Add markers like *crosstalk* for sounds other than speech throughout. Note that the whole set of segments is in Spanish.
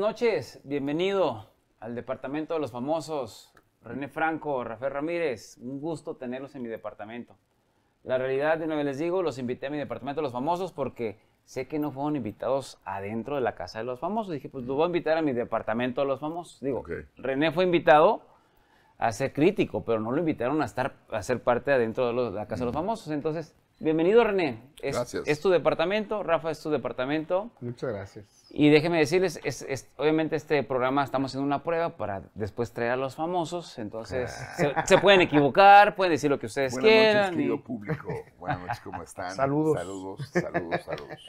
buenas noches. Bienvenido al departamento de los famosos. René Franco, Rafael Ramírez, un gusto tenerlos en mi departamento. La realidad, de nuevo les digo, los invité a mi departamento de los famosos porque sé que no fueron invitados adentro de la casa de los famosos. Dije, pues lo voy a invitar a mi departamento de los famosos. Digo, René fue invitado a ser crítico, pero no lo invitaron a estar a ser parte adentro de, la casa de los famosos. Entonces, Bienvenido, René. Es, gracias. Es tu departamento, Rafa es tu departamento. Muchas gracias. Y déjeme decirles, es, obviamente este programa estamos haciendo una prueba para después traer a los famosos, entonces ah. se, pueden equivocar, pueden decir lo que ustedes quieran. Buenas noches, querido público. Buenas noches, ¿cómo están? Saludos. Saludos, saludos, saludos.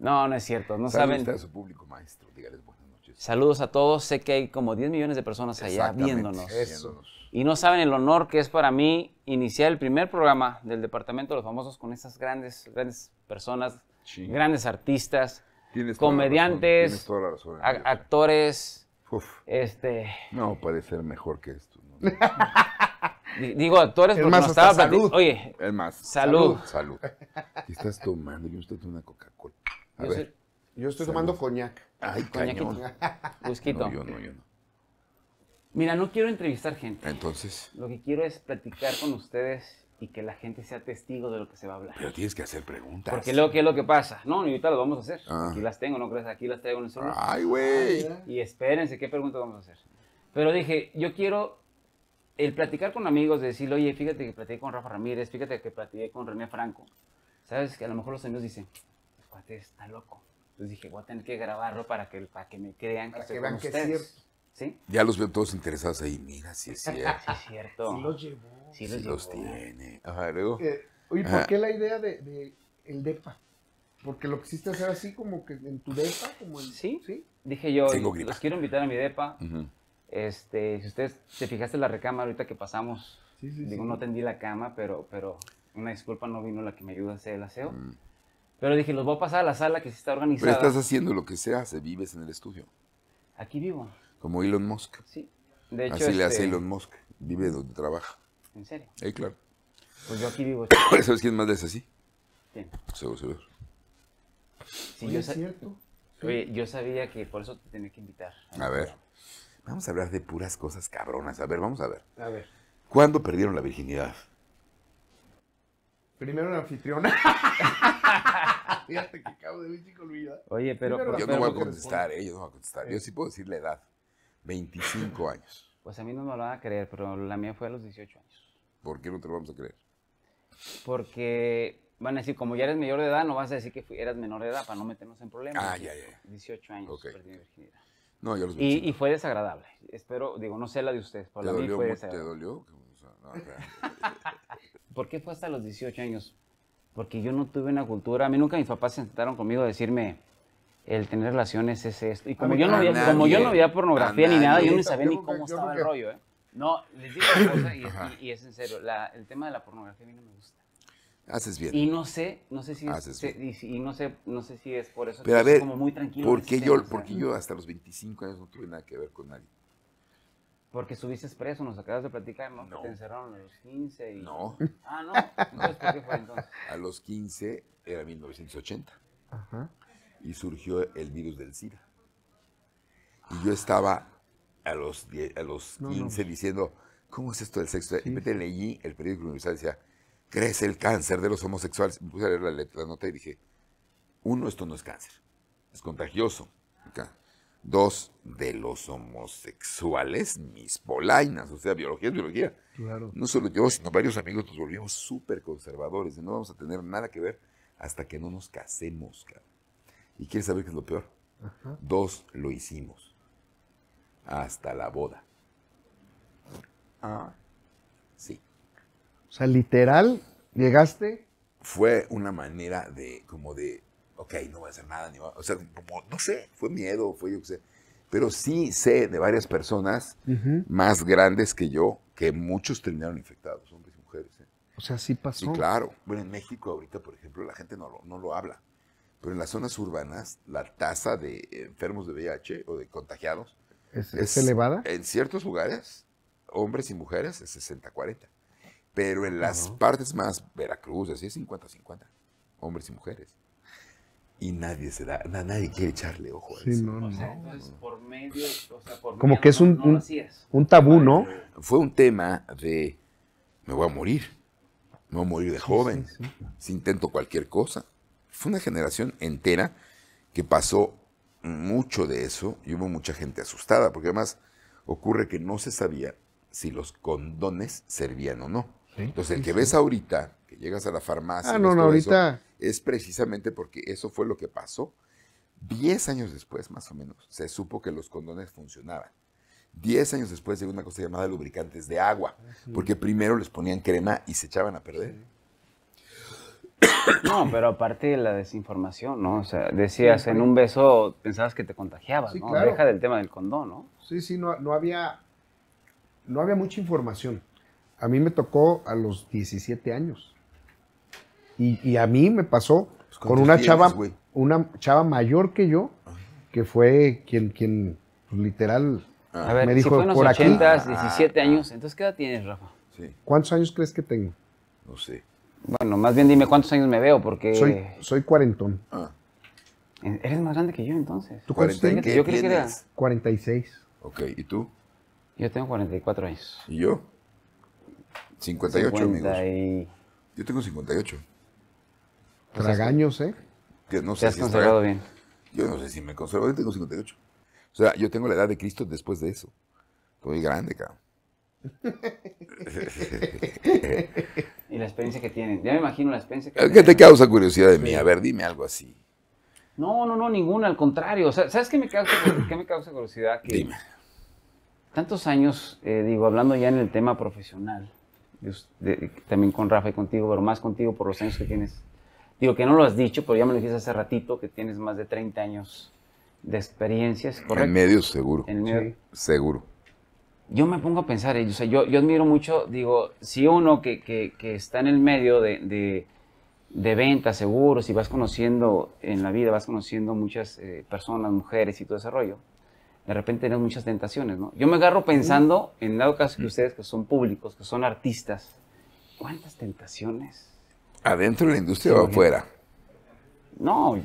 No, no es cierto, no saludos a su público, maestro. Dígales buenas noches. Saludos a todos, sé que hay como 10 millones de personas allá viéndonos. Eso. viéndonos. Y no saben el honor que es para mí iniciar el primer programa del Departamento de los Famosos con esas grandes, grandes personas, grandes artistas, comediantes, actores. Este. No, puede ser mejor que esto. *laughs* Digo, actores porque más, estaba salud. Oye, es más. Salud. Salud. ¿Qué estás tomando? Yo estoy tomando una Coca-Cola. A ver. yo estoy tomando coñac. Ay, coñac. *laughs* No, yo no, yo no. Mira, no quiero entrevistar gente. Entonces. Lo que quiero es platicar con ustedes y que la gente sea testigo de lo que se va a hablar. Pero tienes que hacer preguntas. Porque luego, ¿qué es lo que pasa? No, ni ahorita lo vamos a hacer. Ah. Aquí las tengo, ¿no crees? Aquí las traigo en el celular. ¡Ay, güey! Ah, y espérense, ¿qué pregunta vamos a hacer? Pero dije, yo quiero el platicar con amigos, de decirle, oye, fíjate que platicé con Rafa Ramírez, fíjate que platicé con René Franco. Sabes que a lo mejor los amigos dicen, el este cuate está loco. Entonces dije, voy a tener que grabarlo para que, para que me crean que, vean que es ya los veo todos interesados ahí. Mira, sí es cierto. sí, los llevó. Sí los, tiene. Eh, oye, ¿por qué la idea de, el DEPA? Porque lo quisiste hacer así como que en tu DEPA. Como ¿Sí? ¿Sí? Dije yo, los quiero invitar a mi DEPA. este, si ustedes se fijaste en la recámara ahorita que pasamos, digo, no tendí la cama, pero, pero una disculpa, no vino la que me ayuda a hacer el aseo. Mm. Pero dije, los voy a pasar a la sala que se está organizada. Pero estás haciendo lo que sea se vives en el estudio. Aquí vivo. Como Elon Musk. Sí. De hecho, Así le hace este, Elon Musk. Vive donde trabaja. ¿En serio? Eh, claro. Pues yo aquí vivo. *coughs* ¿Sabes quién más le así? ¿Quién? Seguro, seguro. Sí, Oye, yo es cierto. Oye, yo sabía que por eso te tenía que invitar. A ver. Vamos a hablar de puras cosas cabronas. A ver, vamos a ver. A ver. ¿Cuándo perdieron la virginidad? Primero la anfitriona. *laughs* Fíjate que acabo de ver Oye, pero, yo, no voy a contestar, ¿eh? yo no voy a contestar. Yo sí puedo decir la edad. 25 años. Pues a mí no me lo van a creer, pero la mía fue a los 18 años. ¿Por qué no te lo vamos a creer? Porque van a decir, como ya eres mayor de edad, no vas a decir que eras menor de edad para no meternos en problemas. Ah, ya, ya. 18 años okay. No, yo los y, y, fue desagradable. Espero, digo, no sé la de ustedes, pero la mí fue desagradable. ¿Te dolió? *laughs* ¿Por qué fue hasta los 18 años? Porque yo no tuve una cultura. A mí nunca mis papás se sentaron conmigo a decirme, el tener relaciones es esto. Y como, yo no, había como yo no pornografía ni nada, yo no sabía ni cómo estaba el rollo, ¿eh? No, les digo una cosa y es, en serio, el tema de la pornografía a mí no me gusta. Haces bien. Y no sé, no sé si es, y, no sé, no sé si es por eso Pero que a ver, como muy tranquilo. ¿Por qué yo, porque yo hasta los 25 años no tuve nada que ver con nadie? Porque estuviste preso, nos acabas de platicar, ¿no? te encerraron a los 15 y... No. Ah, no. Entonces, ¿por qué fue entonces? *laughs* A los 15 era 1980. Ajá y surgió el virus del SIDA. Y yo estaba a los, a los 15 diciendo, ¿cómo es esto del sexo? Y me leí el periódico universal decía, crece el cáncer de los homosexuales. Me puse a leer la, letra, la nota y dije, uno, esto no es cáncer, es contagioso. Dos, de los homosexuales, mis polainas, o sea, biología es biología. No solo yo, sino varios amigos nos volvimos súper conservadores, y no vamos a tener nada que ver hasta que no nos casemos, cabrón. ¿Y quieres saber qué es lo peor? Dos lo hicimos. Hasta la boda. Ah. Sí. O sea, literal, llegaste. Fue una manera de, como de, ok, no voy a hacer nada, ni o sea, no sé, fue miedo, fue yo qué sé. Pero sí sé de varias personas más grandes que yo que muchos terminaron infectados, hombres y mujeres. ¿eh? O sea, sí pasó. Sí, claro. Bueno, en México ahorita, por ejemplo, la gente no no lo habla pero en las zonas urbanas la tasa de enfermos de VIH o de contagiados ¿Es, elevada. En ciertos lugares, hombres y mujeres, es 60-40. Pero en las partes más, Veracruz, así es 50-50, hombres y mujeres. Y nadie se da, nadie quiere echarle ojo a eso. No, no, entonces, por medio, o sea, por Como que es un, tabú, ¿no? Fue un tema de, me voy a morir, me voy a morir de joven, si intento cualquier cosa fue una generación entera que pasó mucho de eso y hubo mucha gente asustada, porque además ocurre que no se sabía si los condones servían o no. Entonces, el que ves ahorita, que llegas a la farmacia, ah, es precisamente porque eso fue lo que pasó. Diez años después, más o menos, se supo que los condones funcionaban. Diez años después llegó una cosa llamada lubricantes de agua, ah, porque primero les ponían crema y se echaban a perder. No, pero aparte de la desinformación, ¿no? O sea, decías, en un beso pensabas que te contagiabas, ¿no? Deja del tema del condón, ¿no? Sí, sí, no, no, había, no había mucha información. A mí me tocó a los 17 años. Y, a mí me pasó pues, con una chava, una chava mayor que yo, que fue quien, quien pues, literal, ah. me dijo, por 80, 17 ah. años, entonces, ¿qué edad tienes, Rafa? ¿Cuántos años crees que tengo? No sé. Bueno, más bien dime cuántos años me veo, porque. Soy, cuarentón. Ah. Eh, eres más grande que yo entonces. ¿Tú cuántos tienes? Yo creo que 46. Ok, ¿y tú? Yo tengo 44 años. ¿Y yo? 58, 50 Yo tengo 58. Tragaños, ¿eh? Que no sé Te has conservado bien. Yo no sé si me conservo, yo tengo 58. O sea, yo tengo la edad de Cristo después de eso. Estoy grande, cabrón. *laughs* *laughs* Y la experiencia que tienen. Ya me imagino la experiencia que ¿Qué te causa curiosidad de mí? A ver, dime algo así. No, no, no, ninguna, al contrario. ¿Sabes qué me causa, curiosidad? dime. Tantos años, eh, digo, hablando ya en el tema profesional, también con Rafa y contigo, pero más contigo por los años que tienes. Digo que no lo has dicho, pero ya me lo dijiste hace ratito, que tienes más de 30 años de experiencias, ¿correcto? En medio, seguro. En medio. seguro yo me pongo a pensar, eh, o sea, yo, yo admiro mucho, digo, si uno que, está en el medio de, ventas, seguros, y vas conociendo en la vida, vas conociendo muchas eh, personas, mujeres y todo ese rollo, de repente tenemos muchas tentaciones, ¿no? Yo me agarro pensando, en dado caso que ustedes que son públicos, que son artistas, ¿cuántas tentaciones? ¿Adentro de la industria o afuera? No,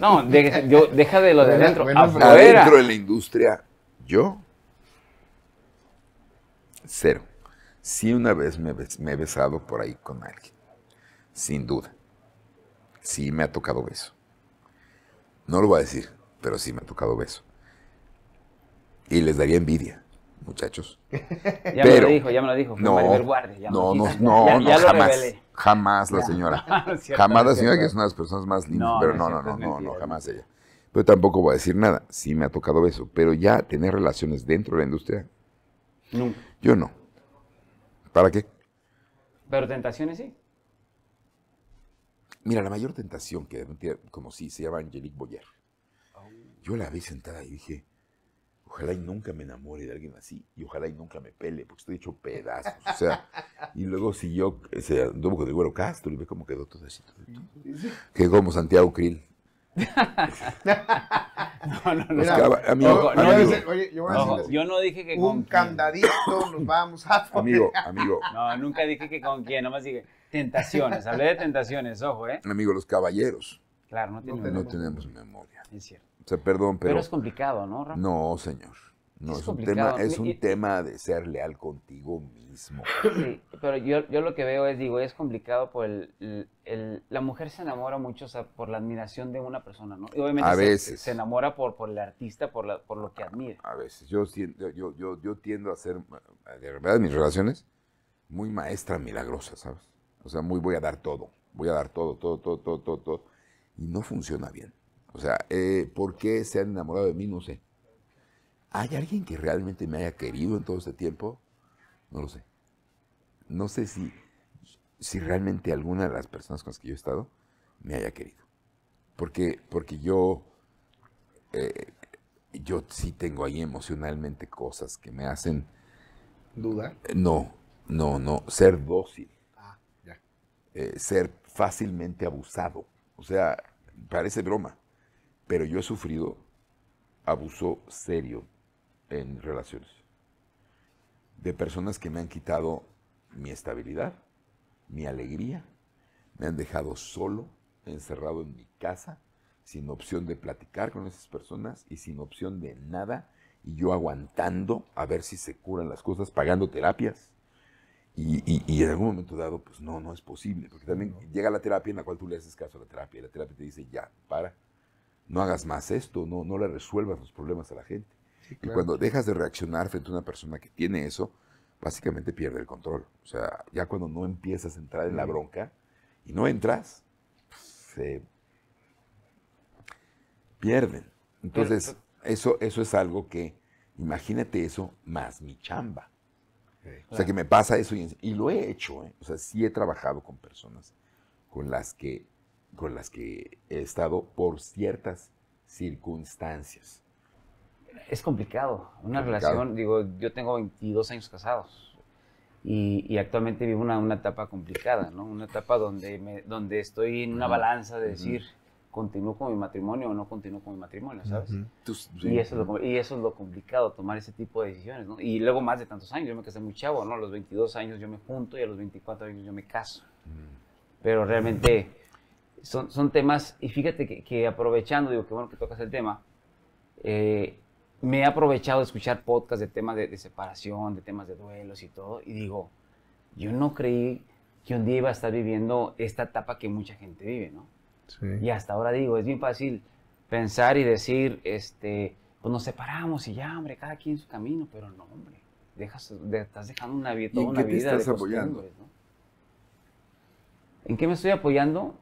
no, yo, deja de lo de adentro. Adentro de la industria, yo Cero. si una vez me, he besado por ahí con alguien, sin duda. Sí me ha tocado beso. No lo voy a decir, pero sí me ha tocado beso. Y les daría envidia, muchachos. *laughs* ya me lo dijo, ya me lo dijo. No, no, no, no, jamás. Jamás la señora. jamás la señora, que es una de las personas más lindas. pero no, no, no, no, jamás ella. Pero tampoco voy a decir nada. Sí me ha tocado beso. Pero ya tener relaciones dentro de la industria, Nunca. Yo no. ¿Para qué? Pero tentaciones sí. Mira, la mayor tentación que como si se llama Angelique Boyer. Yo la vi sentada y dije, ojalá y nunca me enamore de alguien así, y ojalá y nunca me pele, porque estoy hecho pedazos, o sea, y luego si yo, o anduvo con el Castro y ve cómo quedó todo así, quedó como Santiago Krill, no, no, no. yo no dije que un candadito nos *laughs* vamos a Amigo, amigo. No, nunca dije que con quién, nomás dije tentaciones. Hablé de tentaciones, ojo, ¿eh? Amigo, los caballeros. Claro, no, tenemos, no tenemos memoria. Es cierto. O sea, perdón, pero. Pero es complicado, ¿no, Rafa? No, señor. No, es, un, tema, es un tema de ser leal contigo mismo. Sí, pero yo, lo que veo es, digo, es complicado por el, la mujer se enamora mucho por la admiración de una persona, ¿no? Y obviamente a veces. Se, enamora por, por el artista, por, la, por lo que admira. A veces, yo, yo, yo, yo tiendo a ser, de verdad, mis relaciones, muy maestra milagrosa, ¿sabes? O sea, muy voy a dar todo, voy a dar todo, todo, todo, todo, todo, todo. Y no funciona bien. O sea, eh, ¿por qué se han enamorado de mí? No sé ¿Hay alguien que realmente me haya querido en todo este tiempo? No lo sé. No sé si, si realmente alguna de las personas con las que yo he estado me haya querido. Porque, porque yo, eh, yo sí tengo ahí emocionalmente cosas que me hacen... ¿Dudar? No, no, no. Ser dócil. Ah, ya. Eh, ser fácilmente abusado. O sea, parece broma. Pero yo he sufrido abuso serio en relaciones. De personas que me han quitado mi estabilidad, mi alegría, me han dejado solo, encerrado en mi casa, sin opción de platicar con esas personas y sin opción de nada, y yo aguantando a ver si se curan las cosas, pagando terapias. Y, en algún momento dado, pues no, no es posible, porque también llega la terapia en la cual tú le haces caso a la terapia, y la terapia te dice, ya, para, no hagas más esto, no, no le resuelvas los problemas a la gente. Y cuando dejas de reaccionar frente a una persona que tiene eso, básicamente pierde el control. O sea, ya cuando no empiezas a entrar en la bronca y no entras, se pierden. Entonces, eso, eso es algo que, imagínate eso más mi chamba. o sea, que me pasa eso y, lo he hecho. ¿eh? O sea, sí he trabajado con personas con las que, con las que he estado por ciertas circunstancias es complicado. Una relación, digo, yo tengo 22 años casados. Y, y, actualmente vivo una, una, etapa complicada, ¿no? Una etapa donde, me, donde estoy en una balanza de decir, continúo con mi matrimonio o no continúo con mi matrimonio, ¿sabes? y, eso es lo, y eso es lo complicado, tomar ese tipo de decisiones, ¿no? Y luego más de tantos años, yo me casé muy chavo, ¿no? A los 22 años yo me junto y a los 24 años yo me caso. Mm. Pero realmente son, son temas, y fíjate que, aprovechando, digo, que bueno que tocas el tema, eh, me he aprovechado de escuchar podcasts de temas de, separación, de temas de duelos y todo, y digo, yo no creí que un día iba a estar viviendo esta etapa que mucha gente vive, ¿no? Y hasta ahora digo, es bien fácil pensar y decir, este, pues nos separamos y ya, hombre, cada quien su camino, pero no, hombre, dejas, estás dejando una, toda una vida de apoyando? ¿En qué me estoy apoyando?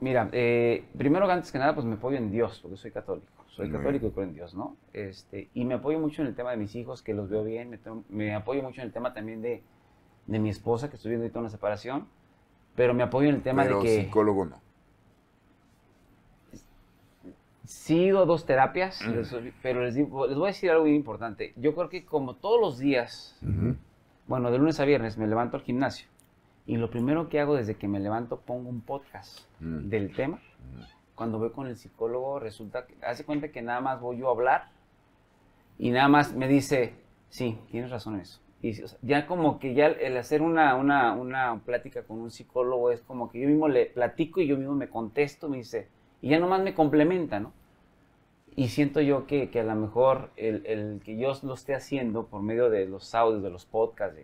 Mira, eh, primero, antes que nada, pues me apoyo en Dios, porque soy católico soy católico y creo en Dios, ¿no? Este, y me apoyo mucho en el tema de mis hijos, que los veo bien, me, apoyo mucho en el tema también de, mi esposa, que estoy viendo ahorita una separación, pero me apoyo en el tema de que... psicólogo no. Sí, dos terapias, pero les, voy a decir algo bien importante. Yo creo que como todos los días, bueno, de lunes a viernes me levanto al gimnasio y lo primero que hago desde que me levanto pongo un podcast mm. del tema mm cuando voy con el psicólogo, resulta que hace cuenta que nada más voy yo a hablar y nada más me dice, sí, tienes razón en eso. Y ya como que ya el hacer una, una, una, plática con un psicólogo es como que yo mismo le platico y yo mismo me contesto, me dice, y ya nomás me complementa, ¿no? Y siento yo que, que a lo mejor el, el, que yo lo esté haciendo por medio de los audios, de los podcasts,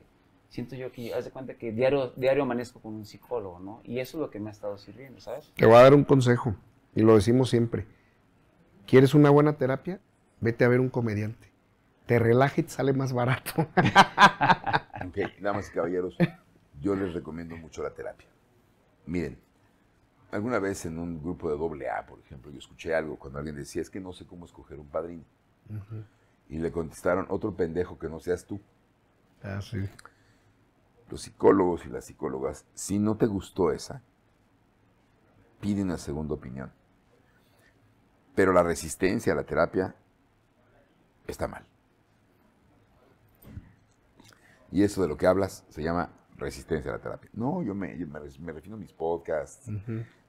siento yo que hace cuenta que diario, diario amanezco con un psicólogo, ¿no? Y eso es lo que me ha estado sirviendo, ¿sabes? Te voy a dar un consejo. Y lo decimos siempre. ¿Quieres una buena terapia? Vete a ver un comediante. Te relaja y te sale más barato. Nada *laughs* más, caballeros, yo les recomiendo mucho la terapia. Miren, alguna vez en un grupo de doble A, por ejemplo, yo escuché algo cuando alguien decía, es que no sé cómo escoger un padrino. Y le contestaron, otro pendejo que no seas tú. Ah, sí. Los psicólogos y las psicólogas, si no te gustó esa, piden una segunda opinión pero la resistencia a la terapia está mal. Y eso de lo que hablas se llama resistencia a la terapia. No, yo me, me, refiero a mis podcasts,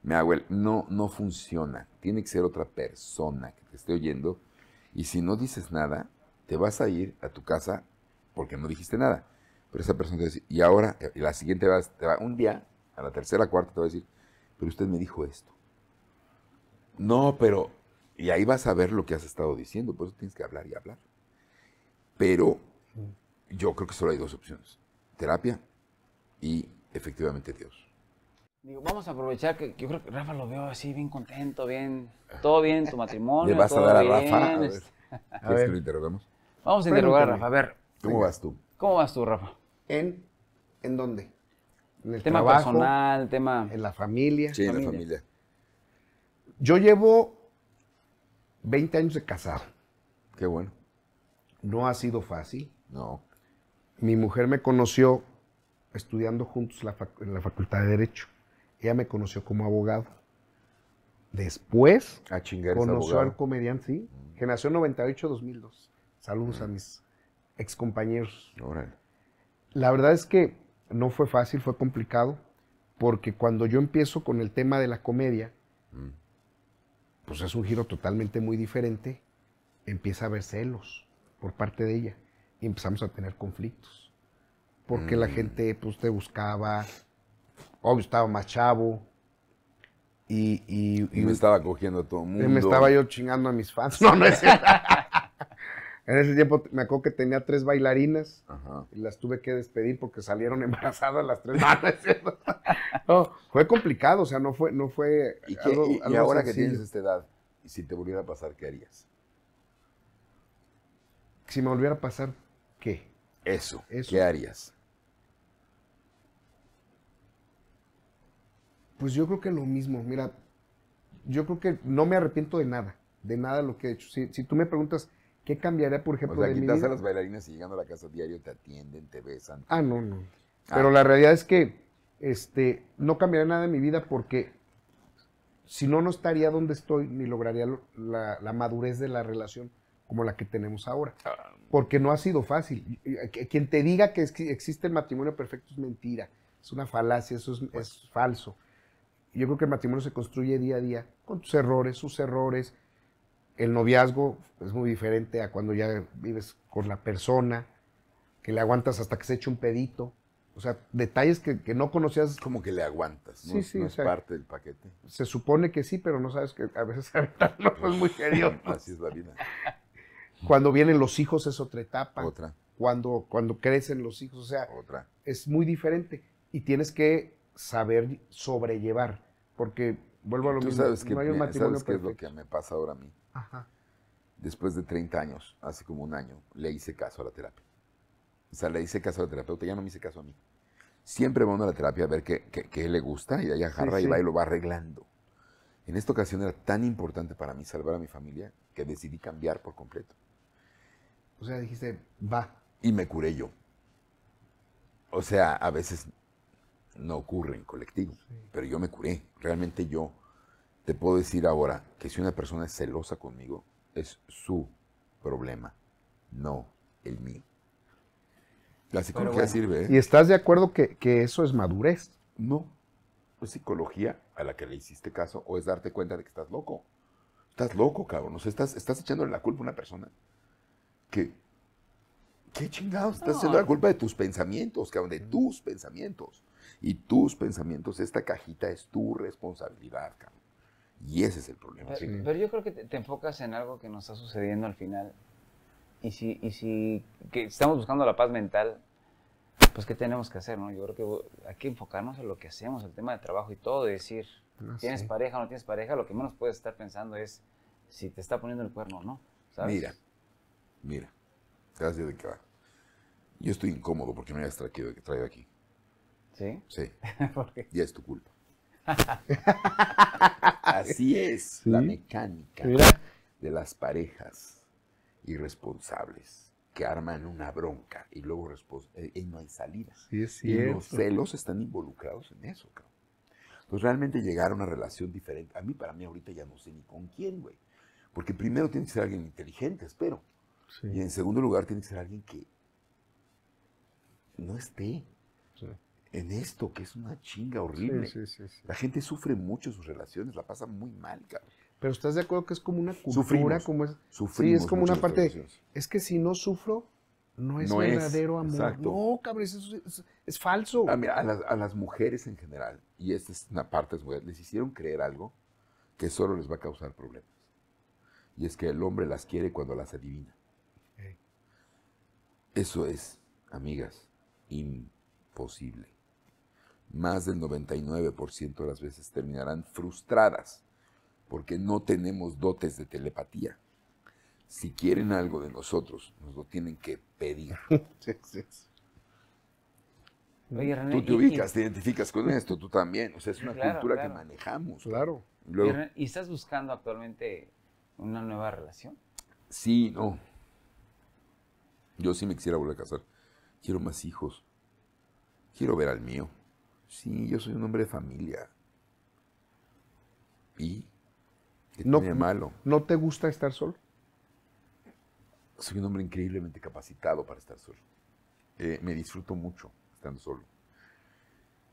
me hago el... No, no funciona. Tiene que ser otra persona que te esté oyendo. Y si no dices nada, te vas a ir a tu casa porque no dijiste nada. Pero esa persona te va a decir, y ahora, la siguiente va, te va, un día, a la tercera, cuarta, te va a decir, pero usted me dijo esto. No, pero y ahí vas a ver lo que has estado diciendo, por eso tienes que hablar y hablar. Pero yo creo que solo hay dos opciones, terapia y efectivamente Dios. vamos a aprovechar que, yo creo que Rafa lo veo así bien contento, bien, todo bien, tu matrimonio. ¿Le vas a dar a Rafa? A este, *laughs* lo interrogamos? Vamos a interrogar a Rafa, a ver. ¿Cómo vas tú? ¿Cómo vas tú, Rafa? ¿En, en dónde? En el tema trabajo, personal, tema... En la familia. Sí, en la familia. Yo llevo 20 años de casado. Qué bueno. No ha sido fácil. No. Mi mujer me conoció estudiando juntos en la Facultad de Derecho. Ella me conoció como abogado. Después a chingar conoció abogado. al comediante, sí. Generación mm. 98-2002. Saludos mm. a mis excompañeros. compañeros. La verdad es que no fue fácil, fue complicado, porque cuando yo empiezo con el tema de la comedia, mm pues es un giro totalmente muy diferente, empieza a haber celos por parte de ella y empezamos a tener conflictos. Porque la mm. gente pues, te buscaba, obvio estaba más chavo, y, y, me estaba cogiendo a todo el mundo. Me estaba yo chingando a mis fans. *laughs* No, no es en ese tiempo me acuerdo que tenía tres bailarinas y las tuve que despedir porque salieron *laughs* embarazadas las tres. madres. *laughs* fue complicado, o sea, no fue, no fue. ¿Y, ahora que tienes esta edad, y si te volviera a pasar, ¿qué harías? Si me volviera a pasar, ¿qué? Eso. ¿Qué harías? Pues yo creo que lo mismo. Mira, yo creo que no me arrepiento de nada, de nada lo que he hecho. si tú me preguntas ¿Qué cambiaría, por ejemplo, de mi vida? a las bailarinas y llegando a la casa diario te atienden, te besan. Ah, no, no. Ah. Pero la realidad es que este, no cambiaría nada de mi vida porque si no, no estaría donde estoy ni lograría la, madurez de la relación como la que tenemos ahora. Ah. Porque no ha sido fácil. Quien te diga que, existe el matrimonio perfecto es mentira, es una falacia, eso es falso. Yo creo que el matrimonio se construye día a día con tus errores, sus errores, el noviazgo es muy diferente a cuando ya vives con la persona, que le aguantas hasta que se eche un pedito. O sea, detalles que, no conocías. Como que le aguantas, ¿no? Sí, sí, es parte del paquete. Se supone que sí, pero no sabes que a veces *laughs* no es muy querido. *laughs* Así es la vida. Cuando vienen los hijos es otra etapa. Otra. Cuando, cuando crecen los hijos, o sea, otra. es muy diferente. Y tienes que saber sobrellevar, porque Vuelvo a lo mismo. Sabes que, qué es lo que me pasa ahora a mí? Ajá. Después de 30 años, hace como un año, le hice caso a la terapia. O sea, le hice caso a la terapeuta, ya no me hice caso a mí. Siempre va a la terapia a ver qué, le gusta y ahí agarra y va y lo va arreglando. En esta ocasión era tan importante para mí salvar a mi familia que decidí cambiar por completo. O sea, dijiste, va. Y me curé yo. O sea, a veces no ocurre en colectivo. Pero yo me curé. Realmente yo te puedo decir ahora que si una persona es celosa conmigo, es su problema, no el mío. La psicología sirve. Eh? ¿Y estás de acuerdo que, eso es madurez? No. Es psicología a la que le hiciste caso o es darte cuenta de que estás loco. Estás loco, cabrón. estás, estás echándole la culpa a una persona que... ¿Qué chingados? Estás echando la culpa de tus pensamientos, cabrón, de mm. tus pensamientos y tus pensamientos, esta cajita es tu responsabilidad, cabrón. Y ese es el problema. Pero, yo creo que te, enfocas en algo que nos está sucediendo al final. Y si, si estamos buscando la paz mental, pues ¿qué tenemos que hacer? No? Yo creo que hay que enfocarnos en lo que hacemos, el tema de trabajo y todo, decir, tienes pareja o no tienes pareja, lo que menos puedes estar pensando es si te está poniendo el cuerno o no. Mira, mira, gracias de que va. Yo estoy incómodo porque me has traído aquí. ¿Sí? Sí. sí *laughs* es tu culpa. *laughs* Así es la mecánica de las parejas irresponsables que arman una bronca y luego eh, no hay salida. y los celos están involucrados en eso, Entonces realmente llegar a una relación diferente. A mí, para mí, ahorita ya no sé ni con quién, güey. Porque primero tiene que ser alguien inteligente, espero. Y en segundo lugar, tiene que ser alguien que no esté en esto, que es una chinga horrible. la gente sufre mucho sus relaciones, la pasa muy mal, cabrón. Pero estás de acuerdo que es como una cultura, como es. sí, es como una parte. es que si no sufro, no es verdadero amor. No, cabrón, es, falso. Ah, a, las, mujeres en general, y esta es una parte, les hicieron creer algo que solo les va a causar problemas. Y es que el hombre las quiere cuando las adivina. Eso es, amigas, imposible más del 99% de las veces terminarán frustradas porque no tenemos dotes de telepatía. Si quieren algo de nosotros, nos lo tienen que pedir. *laughs* tú te ubicas, te identificas con esto, tú también. O sea, es una cultura que manejamos. Claro. ¿Y estás buscando actualmente una nueva relación? Sí, no. Yo sí me quisiera volver a casar. Quiero más hijos. Quiero ver al mío. Sí, yo soy un hombre de familia. ¿Y? no, malo? ¿No te gusta estar solo? Soy un hombre increíblemente capacitado para estar solo. Eh, me disfruto mucho estando solo.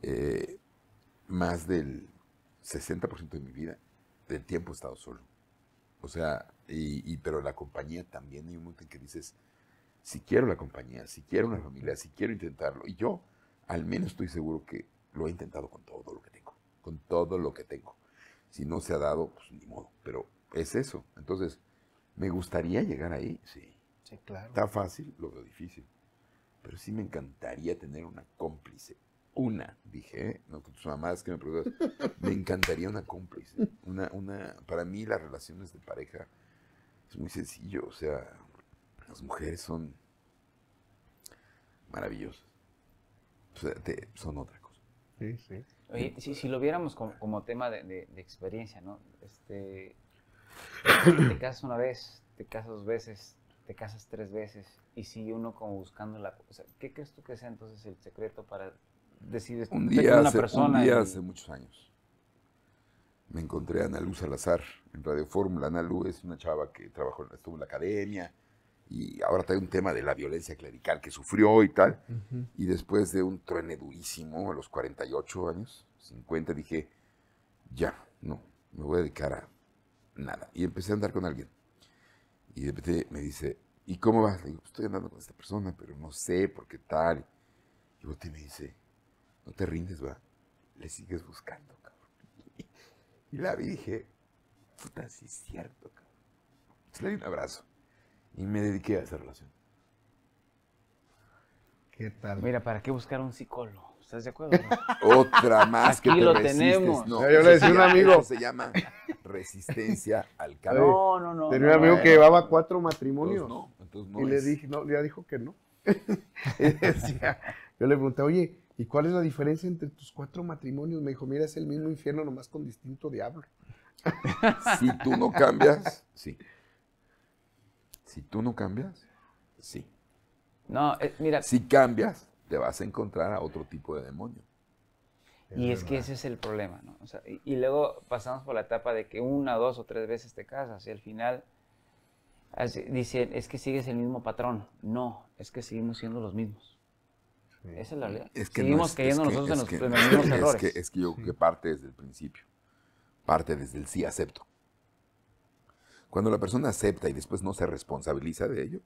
Eh, más del 60% de mi vida, del tiempo he estado solo. O sea, y, pero la compañía también hay un momento en que dices, si quiero la compañía, si quiero una familia, si quiero intentarlo. Y yo, al menos estoy seguro que lo he intentado con todo lo que tengo, con todo lo que tengo. Si no se ha dado, pues ni modo, pero es eso. Entonces, ¿me gustaría llegar ahí? Sí. Sí, claro. Está fácil, lo veo difícil. Pero sí me encantaría tener una cómplice. Una, dije, ¿eh? no con tus pues, mamás que me preguntas. me encantaría una cómplice. Una, una, para mí las relaciones de pareja es muy sencillo. O sea, las mujeres son maravillosas. O sea, son otra sí, si, si lo viéramos como, tema de, de, experiencia, ¿no? Este, te casas una vez, te casas dos veces, te casas tres veces y sigue uno como buscando la... O ¿Qué crees tú que sea entonces el secreto para decir un persona? Un día hace muchos años me encontré a Ana Luz Salazar en Radio Fórmula. Ana Luz es una chava que trabajó, estuvo en la academia, y ahora trae un tema de la violencia clerical que sufrió y tal. Y después de un truene durísimo a los 48 años, 50, dije, ya, no, me voy a dedicar a nada. Y empecé a andar con alguien. Y de repente me dice, ¿y cómo vas? Le digo, estoy andando con esta persona, pero no sé por qué tal. Y Bote me dice, no te rindes, va, le sigues buscando, cabrón. *laughs* Y la vi dije, puta, sí es cierto, cabrón. Se le dio un abrazo y me dediqué a esa relación. ¿Qué tal? Mira, ¿para qué buscar un psicólogo? ¿Estás de acuerdo? *laughs* Otra más que lo tenemos. yo le decía a un amigo. Se llama resistencia al *laughs* cambio. No, no, no. Tenía un amigo que llevaba cuatro matrimonios. no, entonces no. Y le dije, no, ya dijo que no. *laughs* yo le pregunté, oye, ¿y cuál es la diferencia entre tus cuatro matrimonios? Me dijo, mira, es el mismo infierno, nomás con distinto diablo. si tú no cambias, sí. Si tú no cambias, sí. No, eh, mira. Si cambias, te vas a encontrar a otro tipo de demonio. y es que ese es el problema, ¿no? y, luego pasamos por la etapa de que una, dos o tres veces te casas y al final dicen, es que sigues el mismo patrón. No, es que seguimos siendo los mismos. Esa es la realidad. Es que seguimos cayendo nosotros en, los, mismos *laughs* errores. es que, yo que parte desde el principio, parte desde el sí acepto. Cuando la persona acepta y después no se responsabiliza de ello,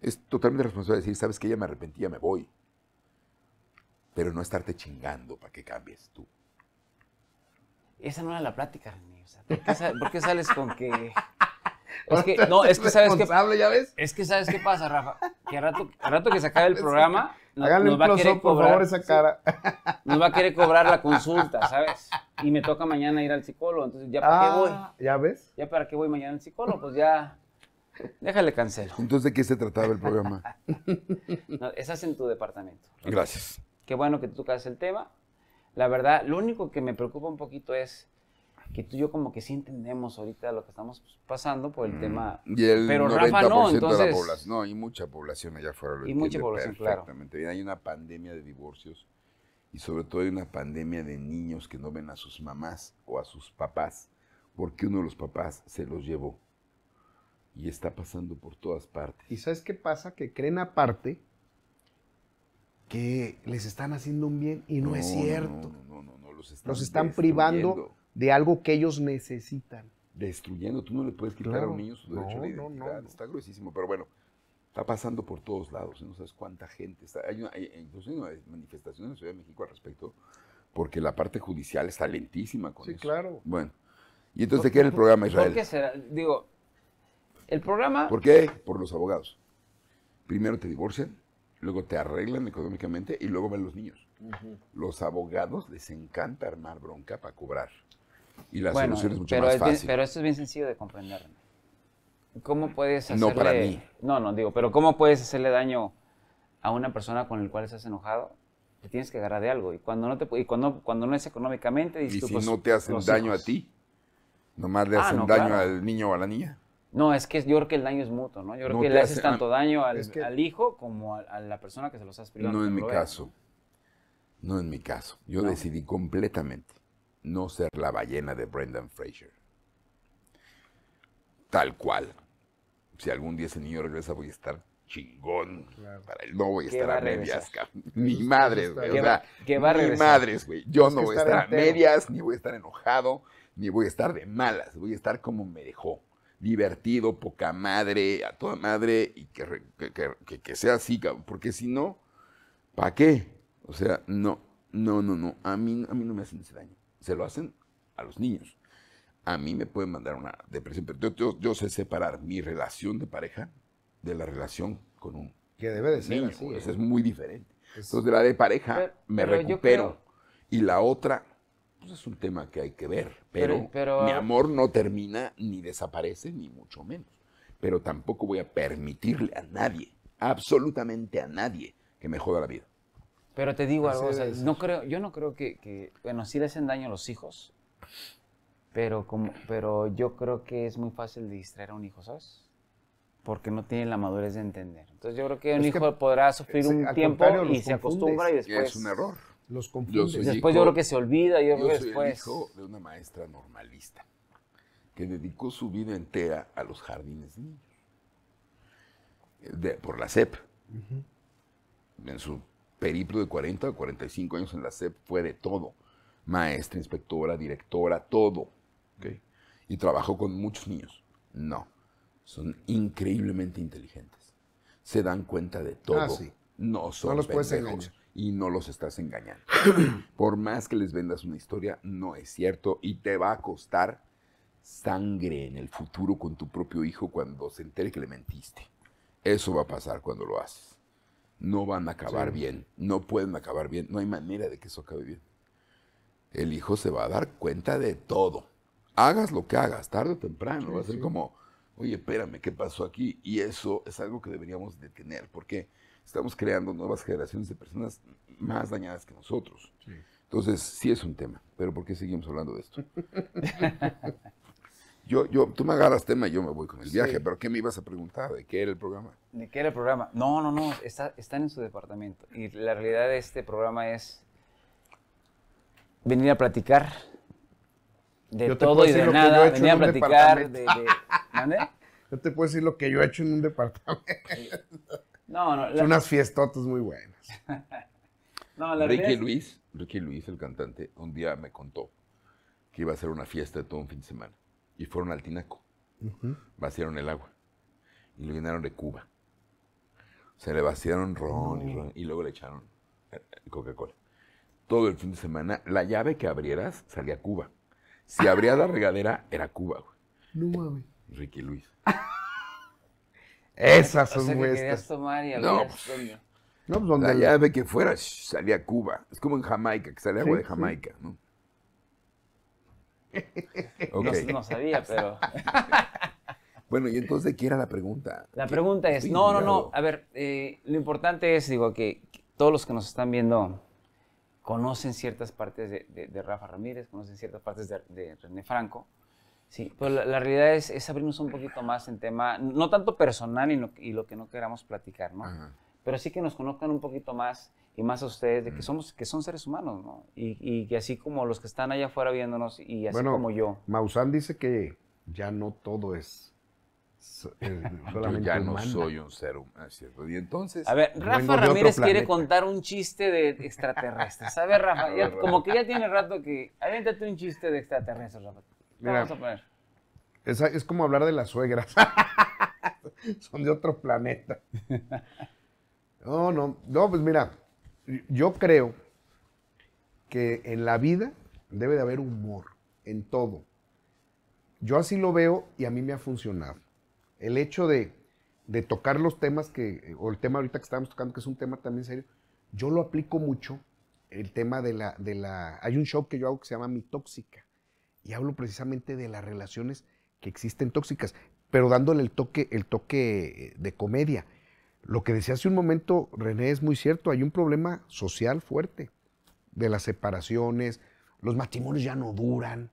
es totalmente responsable decir, sabes que ella me arrepentía, me voy. Pero no estarte chingando para que cambies tú. Esa no era la plática, o ¿por, qué sales con que.? *laughs* Es que, no, es que sabes que. ¿ya ves? Es que sabes qué pasa, Rafa. Que al rato, rato que se acabe el *laughs* programa, Háganle un a por cobrar, favor, esa cara. nos va a querer cobrar la *laughs* consulta, ¿sabes? Y me toca mañana ir al psicólogo, entonces ¿ya para qué ah, voy? ¿Ya ves? ¿Ya para qué voy mañana al psicólogo? Pues ya, déjale cancelo. Entonces, ¿de qué se trataba el programa? *laughs* no, esas en tu departamento. Gracias. Qué bueno que tú tocas el tema. La verdad, lo único que me preocupa un poquito es que tú y yo como que sí entendemos ahorita lo que estamos pues, pasando por el tema. pero Rafa no, entonces... de la población, no, hay mucha población allá afuera lo y mucha población, claro. Hay una pandemia de divorcios y sobre todo hay una pandemia de niños que no ven a sus mamás o a sus papás porque uno de los papás se los llevó y está pasando por todas partes. ¿Y sabes qué pasa? Que creen aparte que les están haciendo un bien y no, es cierto. No, no, no, no, los están privando de algo que ellos necesitan. Destruyendo, tú no le puedes quitar a un niño su derecho a la identidad. No, está gruesísimo, pero bueno, está pasando por todos lados, ¿eh? no sabes cuánta gente está. Hay, una, incluso hay una manifestación en Ciudad de México al respecto, porque la parte judicial está lentísima con sí, eso. claro. Bueno, y entonces, ¿qué era el programa, Israel? ¿Por qué será? Digo, el programa... ¿Por qué? Por los abogados. Primero te divorcian, luego te arreglan económicamente y luego ven los niños. Los abogados les encanta armar bronca para cobrar y la soluciones solución es mucho más pero esto es bien sencillo de comprender. ¿Cómo puedes hacerle... No para No, no, digo, pero ¿cómo puedes hacerle daño a una persona con la cual estás enojado? Te tienes que agarrar de algo. Y cuando no, te, cuando, cuando no es económicamente... y si pues, no te hacen daño a ti, nomás le ah, hacen daño al niño o a la niña. No, es que yo creo que el daño es mutuo, ¿no? Yo creo que le haces tanto ah, daño al, hijo como a, la persona que se los has privado. No en mi caso. No en mi caso. Yo decidí completamente no ser la ballena de Brendan Fraser. Tal cual. Si algún día ese niño regresa, voy a estar chingón. Para él no voy a estar a, medias, ni madres, güey. ni madres, güey. Yo no voy a estar a medias, ni voy a estar enojado, ni voy a estar de malas. Voy a estar como me dejó. Divertido, poca madre, a toda madre, y que, sea así, Porque si no, ¿para qué? O sea, no, no, no, no. A mí, a mí no me hacen ese daño se lo hacen a los niños. A mí me pueden mandar una depresión, pero yo, sé separar mi relación de pareja de la relación con un que debe de ser niño. Así, ¿eh? es muy diferente. Entonces, de la de pareja me recupero y la otra pues es un tema que hay que ver, pero, pero mi amor no termina ni desaparece, ni mucho menos. Pero tampoco voy a permitirle a nadie, absolutamente a nadie, que me joda la vida. Pero te digo algo, no creo, yo no creo que, bueno, sí le hacen daño a los hijos, pero, como, pero yo creo que es muy fácil distraer a un hijo, ¿sabes? Porque no tiene la madurez de entender. Entonces yo creo que un hijo podrá sufrir un tiempo y se acostumbra y después... Es un error. Los después yo creo que se olvida. Yo, soy después... el hijo de una maestra normalista que dedicó su vida entera a los jardines de niños. Eh, de, por la SEP, En su periplo de 40 o 45 años en la SEP fue de todo. Maestra, inspectora, directora, todo. Y trabajó con muchos niños. No, son increíblemente inteligentes. Se dan cuenta de ah, todo. No son no los puedes engañar. Y no los estás engañando. *clears throat* Por más que les vendas una historia, no es cierto y te va a costar sangre en el futuro con tu propio hijo cuando se entere que le mentiste. Eso va a pasar cuando lo haces no van a acabar bien, no pueden acabar bien, no hay manera de que eso acabe bien. El hijo se va a dar cuenta de todo. Hagas lo que hagas, tarde o temprano, va a ser como, oye, espérame, ¿qué pasó aquí? Y eso es algo que deberíamos detener, porque estamos creando nuevas generaciones de personas más dañadas que nosotros. Entonces, sí es un tema, pero ¿por qué seguimos hablando de esto? *laughs* Yo, yo, tú me agarras tema y yo me voy con el viaje, pero ¿qué me ibas a preguntar? ¿De qué era el programa? ¿De qué era el programa? No, no, no, están en su departamento. Y la realidad de este programa es venir a platicar de todo y de nada, venir a platicar de... de... *laughs* Yo te puedo decir lo que yo he hecho en un departamento. No, no. Son unas fiestotas muy buenas. *laughs* no, Ricky Luis, Ricky Luis, el cantante, un día me contó que iba a hacer una fiesta de todo un fin de semana y fueron al Tinaco. Vaciaron el agua y lo llenaron de Cuba. Se le vaciaron ron, y, y luego le echaron eh, Coca-Cola. Todo el fin de semana, la llave que abrieras salía Cuba. Si *laughs* abrías la regadera, era Cuba, güey. No mames. Ricky Luis. *laughs* Esas son pues, no, pues, donde la llave que fuera, salía Cuba. Es como en Jamaica, que sale agua de Jamaica, ¿no? No, sabía, pero... *laughs* bueno, y entonces, ¿qué era la pregunta? La pregunta es, no, no, no, a ver, eh, lo importante es, digo, que, todos los que nos están viendo conocen ciertas partes de, Rafa Ramírez, conocen ciertas partes de, René Franco, Sí, pero la, realidad es, es, abrirnos un poquito más en tema, no tanto personal y, lo que no queramos platicar, ¿no? Pero sí que nos conozcan un poquito más y más a ustedes, de que, somos, que son seres humanos, ¿no? Y, que así como los que están allá afuera viéndonos y así como yo. Mausan dice que ya no todo es eh, *laughs* solamente ya no soy un ser humano, ¿cierto? Y entonces... A ver, Rafa Ramírez quiere contar un chiste de extraterrestres. A *laughs* ver, Rafa, como que ya tiene rato que... Aviéntate un chiste de extraterrestres, Rafa. vamos a poner? Es, es como hablar de las suegras. *laughs* Son de otro planeta. No, no, no, pues mira, yo creo que en la vida debe de haber humor, en todo. Yo así lo veo y a mí me ha funcionado. El hecho de, tocar los temas que, o el tema ahorita que estábamos tocando, que es un tema también serio, yo lo aplico mucho, el tema de la, de la, hay un show que yo hago que se llama Mi Tóxica, y hablo precisamente de las relaciones que existen tóxicas, pero dándole el toque, el toque de comedia. Lo que decía hace un momento René es muy cierto, hay un problema social fuerte de las separaciones, los matrimonios ya no duran.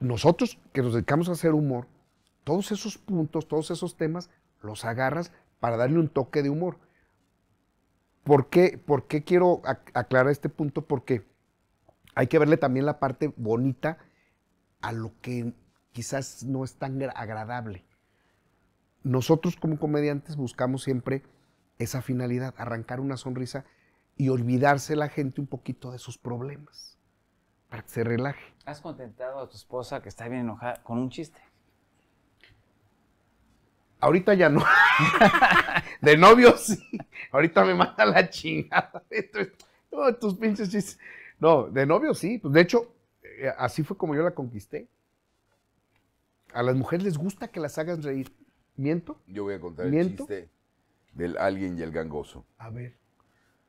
Nosotros que nos dedicamos a hacer humor, todos esos puntos, todos esos temas, los agarras para darle un toque de humor. ¿Por qué, quiero aclarar este punto? Porque hay que verle también la parte bonita a lo que quizás no es tan agradable nosotros como comediantes buscamos siempre esa finalidad, arrancar una sonrisa y olvidarse la gente un poquito de sus problemas, para que se relaje. ¿Has contentado a tu esposa que está bien enojada con un chiste? Ahorita ya no. *laughs* de novio sí. Ahorita me mata la chingada. No, tus pinches chistes. No, de novio sí. Pues, de hecho, eh, así fue como yo la conquisté. A las mujeres les gusta que las hagas reír. ¿Miento? Yo voy a contar el chiste del alguien y el gangoso. A ver.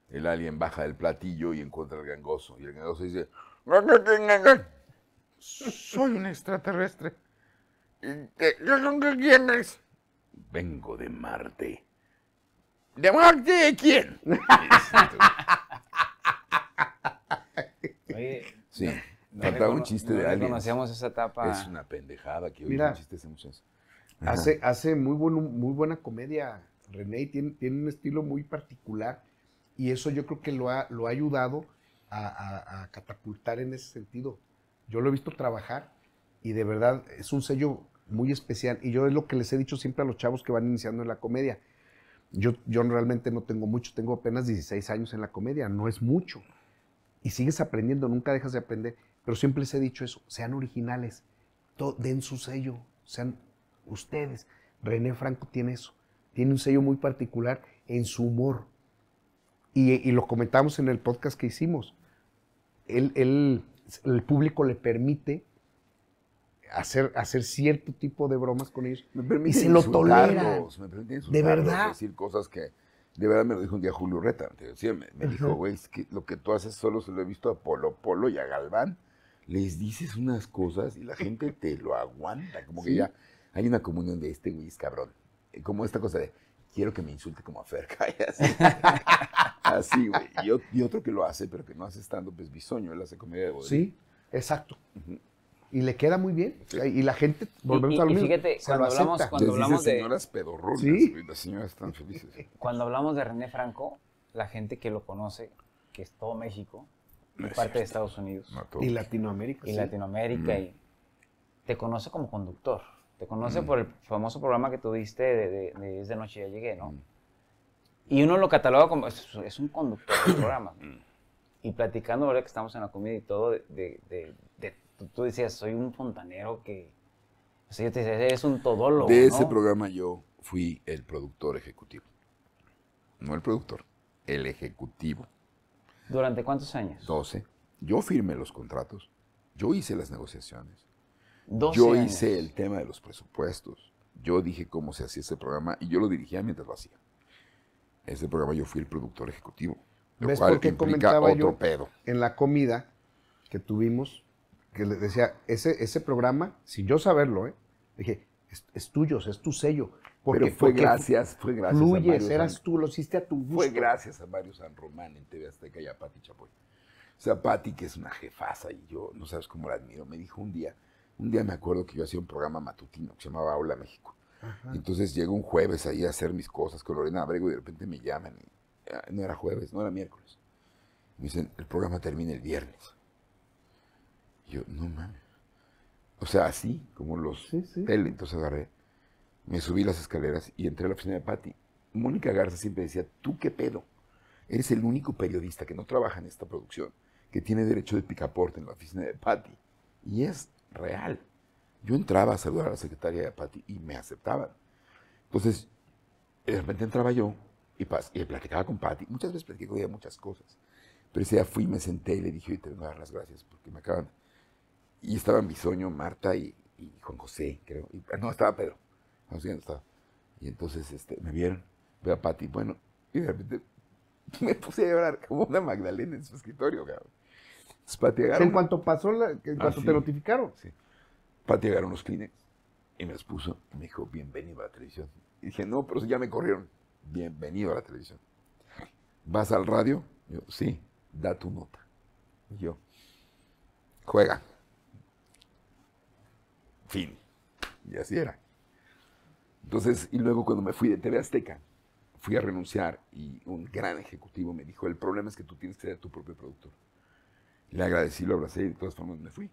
El alguien baja del platillo y encuentra al gangoso. Y el gangoso dice, soy un extraterrestre. ¿Y qué quién es? Vengo de Marte. ¿De Marte de quién? *laughs* Oye, sí, no, un chiste de alguien. Es una pendejada que hoy un chiste hacemos eso. Hace, hace muy, muy buena comedia, René, tiene, tiene, un estilo muy particular y eso yo creo que lo ha, lo ha ayudado a, catapultar en ese sentido. Yo lo he visto trabajar y de verdad es un sello muy especial y yo es lo que les he dicho siempre a los chavos que van iniciando en la comedia. Yo, yo realmente no tengo mucho, tengo apenas 16 años en la comedia, no es mucho. Y sigues aprendiendo, nunca dejas de aprender, pero siempre les he dicho eso, sean originales, den su sello, sean ustedes. René Franco tiene eso, tiene un sello muy particular en su humor. Y, lo comentamos en el podcast que hicimos. el público le permite hacer, hacer cierto tipo de bromas con ellos. Me y se lo tolera. de verdad. Decir cosas que, de verdad me lo dijo un día Julio Reta. Me, dijo, güey, es que lo que tú haces solo se lo he visto a Polo Polo y a Galván. Les dices unas cosas y la gente te lo aguanta. Como que ya hay una comunión de este güey es cabrón. Eh, como esta cosa de, quiero que me insulte como a Fer *laughs* y Así, güey. Y, otro que lo hace, pero que no hace estando, pues bisoño, él hace comedia de bodega. Sí, exacto. Y le queda muy bien. Y la gente, volvemos a lo y mismo, fíjate, cuando hablamos, de. cuando hablamos de. señoras pedorronas, las señoras están felices. Cuando hablamos de René Franco, la gente que lo conoce, que es todo México, parte de Estados Unidos. y Latinoamérica. Y Latinoamérica, y te conoce como conductor. Te conoce por el famoso programa que tuviste de, de, de Desde Noche Ya Llegué, ¿no? Y uno lo cataloga como, es, un conductor del *coughs* programa. Y platicando, ahora que estamos en la comida y todo, de, tú, decías, soy un fontanero que... O sea, yo te decía, es un todólogo, De ese programa yo fui el productor ejecutivo. No el productor, el ejecutivo. ¿Durante cuántos años? 12. Yo firmé los contratos, yo hice las negociaciones, yo hice el tema de los presupuestos. Yo dije cómo se hacía ese programa y yo lo dirigía mientras lo hacía. Ese programa yo fui el productor ejecutivo. Lo ¿Ves cual por comentaba otro yo en la comida que tuvimos que le decía, ese, ese programa, sin yo saberlo, ¿eh? dije, es, tuyo, es tu sello. Porque Pero fue gracias, fue gracias. eras tú, lo hiciste a tu gusto. Fue gracias a Mario San Román en TV Azteca y a Pati Chapoy. O sea, Pati, que es una jefaza y yo, no sabes cómo la admiro, me dijo un día, un día me acuerdo que yo hacía un programa matutino que se llamaba Hola México. Entonces llego un jueves ahí a hacer mis cosas con Lorena Abrego y de repente me llaman. Ah, no era jueves, no era miércoles. Me dicen, el programa termina el viernes. yo, no mames. O sea, así como los sí, Entonces agarré, me subí las escaleras y entré a la oficina de Patti. Mónica Garza siempre decía, ¿tú qué pedo? Eres el único periodista que no trabaja en esta producción que tiene derecho de picaporte en la oficina de Patti. Y es real. Yo entraba a saludar a la secretaria de Pati y me aceptaban. Entonces, de repente entraba yo y, y platicaba con Pati. Muchas veces platicaba con ella muchas cosas. Pero ese día fui, me senté y le dije, y te vengo a dar las gracias porque me acaban. Y estaban Bisoño, Marta y, Juan José, creo. Ah, no, estaba Pedro. No estaba. Y entonces este, me vieron, veo a Pati, bueno, y de repente *laughs* me puse a llorar como una Magdalena en su escritorio, cabrón. Pues, en cuanto pasó, ah, en cuanto te notificaron. Sí. Patearon los fines y me expuso. me dijo, bienvenido a la televisión. Y dije, no, pero si ya me corrieron. Bienvenido a la televisión. ¿Vas al radio? Yo, sí, da tu nota. Y yo, juega. Fin. Y así era. Entonces, y luego cuando me fui de TV Azteca, fui a renunciar y un gran ejecutivo me dijo, el problema es que tú tienes que ser tu propio productor. Le agradecí, lo abracé y de todas formas me fui,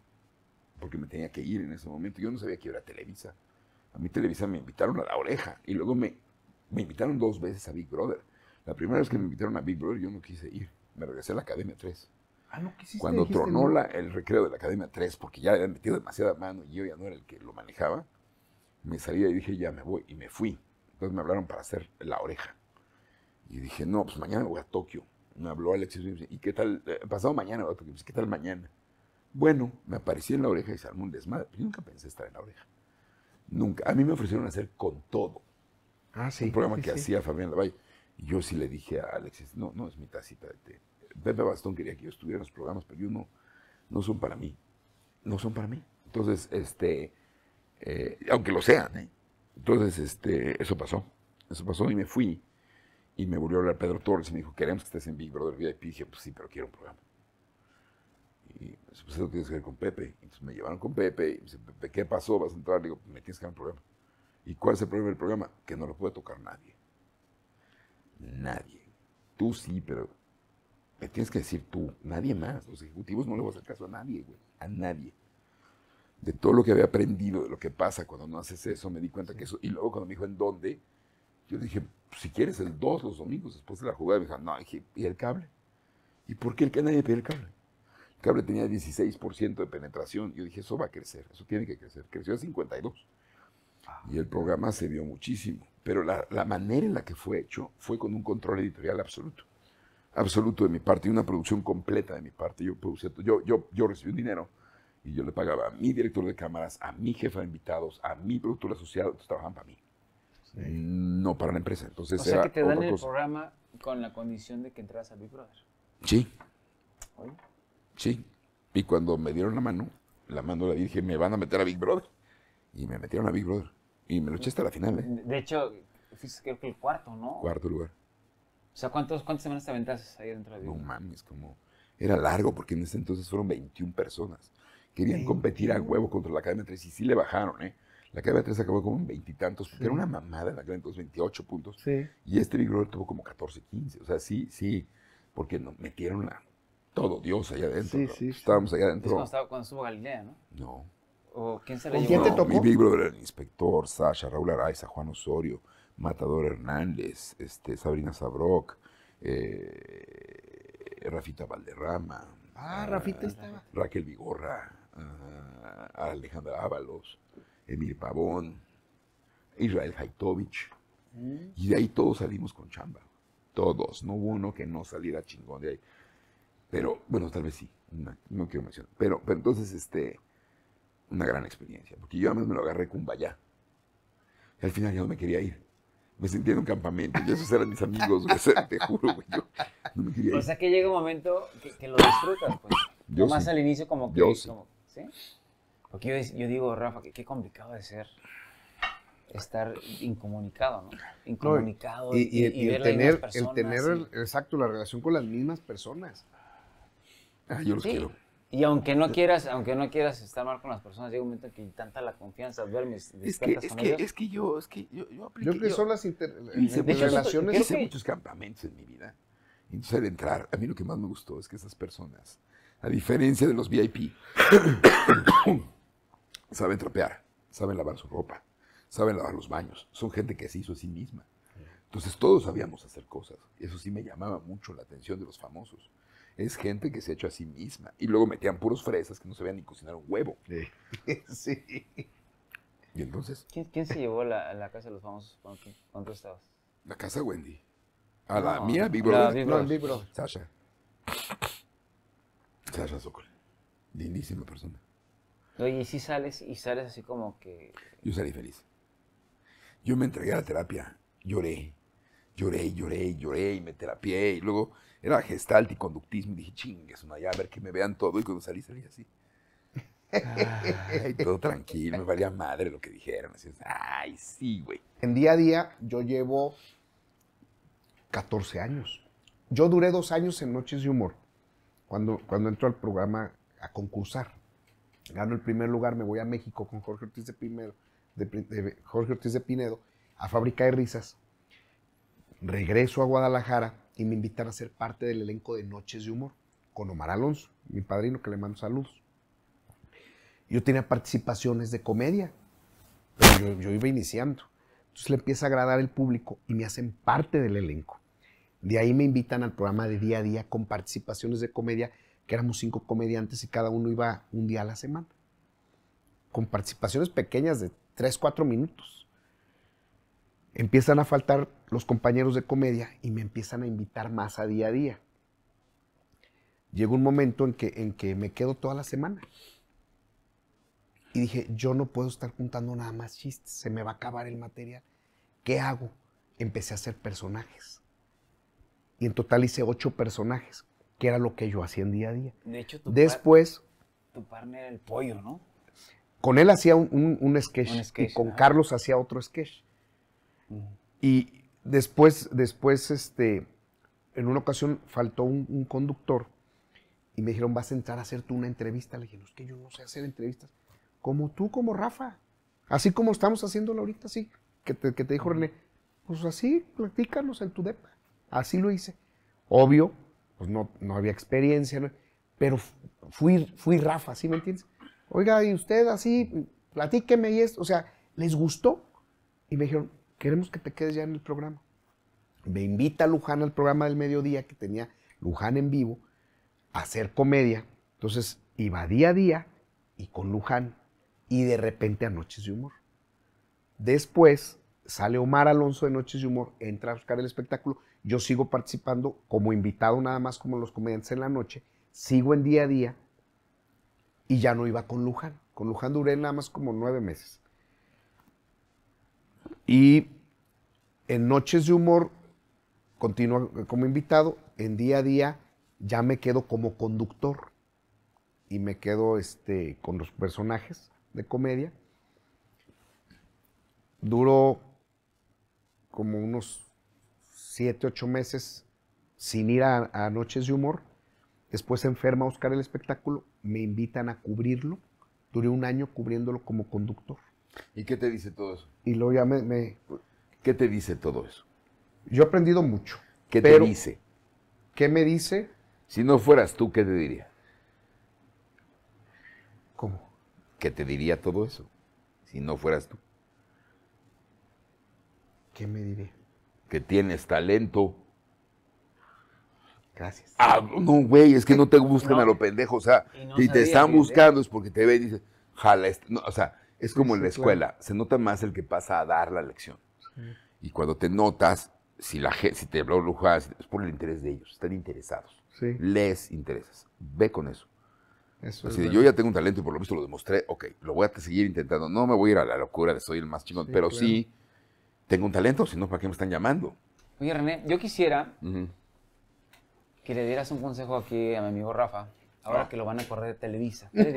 porque me tenía que ir en ese momento. Yo no sabía que era Televisa. A mí Televisa me invitaron a la oreja y luego me, invitaron dos veces a Big Brother. La primera vez que me invitaron a Big Brother yo no quise ir, me regresé a la Academia 3. Ah, no quisiste, Cuando tronó el recreo de la Academia 3, porque ya le habían metido demasiada mano y yo ya no era el que lo manejaba, me salí y dije, ya me voy, y me fui. Entonces me hablaron para hacer la oreja. Y dije, no, pues mañana voy a Tokio me habló Alexis ¿y qué tal? Eh, pasado mañana, pues, ¿qué tal mañana? Bueno, me aparecí en la oreja y se armó un desmadre. nunca pensé estar en la oreja. Nunca. A mí me ofrecieron hacer con todo. Ah, sí. Un programa que hacía Fabián Lavalle. Y yo sí le dije a Alexis, no, no es mi tacita de té. Pepe Bastón quería que yo estuviera en los programas, pero yo no, no son para mí. No son para mí. Entonces, este, eh, aunque lo sean, ¿eh? Entonces, este, eso pasó. Eso pasó y me fui. Y me volvió a hablar Pedro Torres y me dijo, queremos que estés en Big Brother VIP. Y dije, pues sí, pero quiero un programa. Y pues, pues eso tienes que ver con Pepe. Entonces me llevaron con Pepe y me dice, Pepe, ¿qué pasó? ¿Vas a entrar? Le digo, me tienes que dar un programa. ¿Y cuál es el problema del programa? Que no lo puede tocar nadie. Nadie. Tú sí, pero me tienes que decir tú, nadie más. Los ejecutivos no le vas a hacer caso a nadie, güey. A nadie. De todo lo que había aprendido, de lo que pasa cuando no haces eso, me di cuenta que eso. Y luego cuando me dijo en dónde, yo dije, si quieres, el 2 los domingos después de la jugada. Me dijo, no, ¿y el cable? ¿Y por qué el que nadie pide el cable? El cable tenía 16% de penetración. Yo dije, eso va a crecer, eso tiene que crecer. Creció a 52. y el programa se vio muchísimo. Pero la, manera en la que fue hecho fue con un control editorial absoluto. Absoluto de mi parte y una producción completa de mi parte. Yo, producía, yo, yo, yo recibí un dinero y yo le pagaba a mi director de cámaras, a mi jefa de invitados, a mi productor asociado. Entonces trabajaban para mí. No para la empresa. Entonces o sea que te dan el programa con la condición de que entras a Big Brother. Sí. ¿Oye? Sí. Y cuando me dieron la mano, la mano la dije, me van a meter a Big Brother. Y me metieron a Big Brother. Y me lo eché hasta la final. ¿eh? De hecho, creo que el cuarto, ¿no? Cuarto lugar. O sea, ¿cuántos, ¿cuántas semanas te aventaste ahí dentro de Big Brother? No mames, como... Era largo porque en ese entonces fueron 21 personas. Querían competir a huevo contra la Academia 3 y sí le bajaron, ¿eh? La clave 3 acabó como en veintitantos, porque era una mamada la gran 28 puntos. Sí. Y este Big Brother tuvo como 14, 15. O sea, sí, sí, porque nos metieron a todo Dios allá adentro. Sí, sí. Estábamos allá adentro. Es cuando, estaba, cuando estuvo Galilea, ¿no? No. ¿O quién se le te tocó? mi Big Brother era el inspector, Sasha, Raúl Araiza, Juan Osorio, Matador Hernández, este, Sabrina Sabrok, eh, Rafita Valderrama. Ah, Rafita ah, estaba. Raquel Vigorra, ah, Alejandra Ábalos. Emil Pavón, Israel Haitovich. Mm. Y de ahí todos salimos con chamba. Todos. No hubo uno que no saliera chingón de ahí. Pero, bueno, tal vez sí. No, quiero mencionar. Pero, pero entonces, este, una gran experiencia. Porque yo además me lo agarré con vaya Y al final ya no me quería ir. Me sentía en un campamento. Y esos eran mis amigos, Te juro, güey. no me quería ir. O sea que llega un momento que, lo disfrutas, pues. Yo al inicio como que... ¿sí? Porque yo, digo, Rafa, qué complicado de ser estar incomunicado, ¿no? Incomunicado y, el tener, el tener exacto la relación con las mismas personas. Ah, yo los quiero. Y aunque no quieras, aunque no quieras estar mal con las personas, llega un momento en que tanta la confianza, ver mis es que, es que, es que yo, es que yo, yo aplico. Yo creo que son las interrelaciones. Hice muchos campamentos en mi vida. Entonces, al entrar, a mí lo que más me gustó es que esas personas, a diferencia de los VIP, saben tropear, saben lavar su ropa, saben lavar los baños, son gente que se hizo a sí misma. Entonces todos sabíamos hacer cosas. Eso sí me llamaba mucho la atención de los famosos. Es gente que se ha hecho a sí misma. Y luego metían puros fresas que no sabían ni cocinar un huevo. Sí. *laughs* ¿Y entonces? ¿Quién, se llevó la, la casa de los famosos cuando, estabas? La casa Wendy. ¿A la mía? Big Sasha. Sasha Sokol. Lindísima persona y si sales y sales así como que... Yo salí feliz. Yo me entregué a la terapia, lloré, lloré, lloré, lloré y me terapié y luego era gestalt y conductismo y dije, chingues, una ya, a ver que me vean todo y cuando salí salí así. Ah. *laughs* todo tranquilo, me valía madre lo que dijeron. ay, sí, güey. En día a día yo llevo 14 años. Yo duré dos años en Noches de Humor, cuando, cuando entro al programa a concursar gano el primer lugar, me voy a México con Jorge Ortiz de, Pinedo, Jorge Ortiz de Pinedo a Fábrica de Risas, regreso a Guadalajara y me invitan a ser parte del elenco de Noches de Humor con Omar Alonso, mi padrino, que le mando saludos. Yo tenía participaciones de comedia, pero yo, yo iba iniciando. Entonces le empieza a agradar el público y me hacen parte del elenco. De ahí me invitan al programa de día a día con participaciones de comedia que éramos cinco comediantes y cada uno iba un día a la semana, con participaciones pequeñas de tres, cuatro minutos. Empiezan a faltar los compañeros de comedia y me empiezan a invitar más a día a día. Llegó un momento en que, en que me quedo toda la semana. Y dije, yo no puedo estar juntando nada más chistes, se me va a acabar el material. ¿Qué hago? Empecé a hacer personajes. Y en total hice ocho personajes que era lo que yo hacía en día a día. De hecho, tu Después... tu partner era el pollo, ¿no? Con él hacía un, sketch, y con Carlos hacía otro sketch. Mm. Y después, después, este, en una ocasión faltó un, conductor y me dijeron, vas a entrar a hacer una entrevista. Le dije, no, es que yo no sé hacer entrevistas. Como tú, como Rafa. Así como estamos haciéndolo ahorita, así, que te, que te dijo René, pues así, platícanos en tu depa. Así lo hice. Obvio, pues no, había experiencia, pero fui, fui Rafa, ¿sí me entiendes? Oiga, y usted así, platíqueme y esto, o sea, les gustó y me dijeron, queremos que te quedes ya en el programa. Me invita Luján al programa del mediodía que tenía Luján en vivo a hacer comedia. Entonces iba día a día y con Luján y de repente a Noches de Humor. Después sale Omar Alonso de Noches de Humor, entra a buscar el espectáculo yo sigo participando como invitado nada más como los comediantes en la noche, sigo en día a día y ya no iba con Luján. Con Luján duré nada más como nueve meses. Y en Noches de Humor continúo como invitado, en día a día ya me quedo como conductor y me quedo este, con los personajes de comedia. Duro como unos siete, ocho meses sin ir a, Noches de Humor. Después se enferma buscar el espectáculo, me invitan a cubrirlo. Duré un año cubriéndolo como conductor. ¿Y qué te dice todo eso? Y luego ya me... me... ¿Qué te dice todo eso? Yo he aprendido mucho. ¿Qué te dice? ¿Qué me dice? Si no fueras tú, ¿qué te diría? ¿Cómo? ¿Qué te diría todo eso? Si no fueras tú. ¿Qué me diría? que tienes talento. Gracias. Ah, no, güey, es que no te buscan a lo pendejo. O sea, si te están buscando es porque te ven y dices, jala, o sea, es como en la escuela, se nota más el que pasa a dar la lección. Y cuando te notas, si, la, si te brujas es por el interés de ellos, están interesados. Les interesas. Ve con eso. Así yo ya tengo un talento y por lo visto lo demostré, ok, lo voy a seguir intentando. No me voy a ir a la locura de soy el más chingón, pero sí tengo un talento, si no, ¿para qué me están llamando? Oye, René, yo quisiera que le dieras un consejo aquí a mi amigo Rafa, ahora ah. que lo van a correr de Televisa. ¿Qué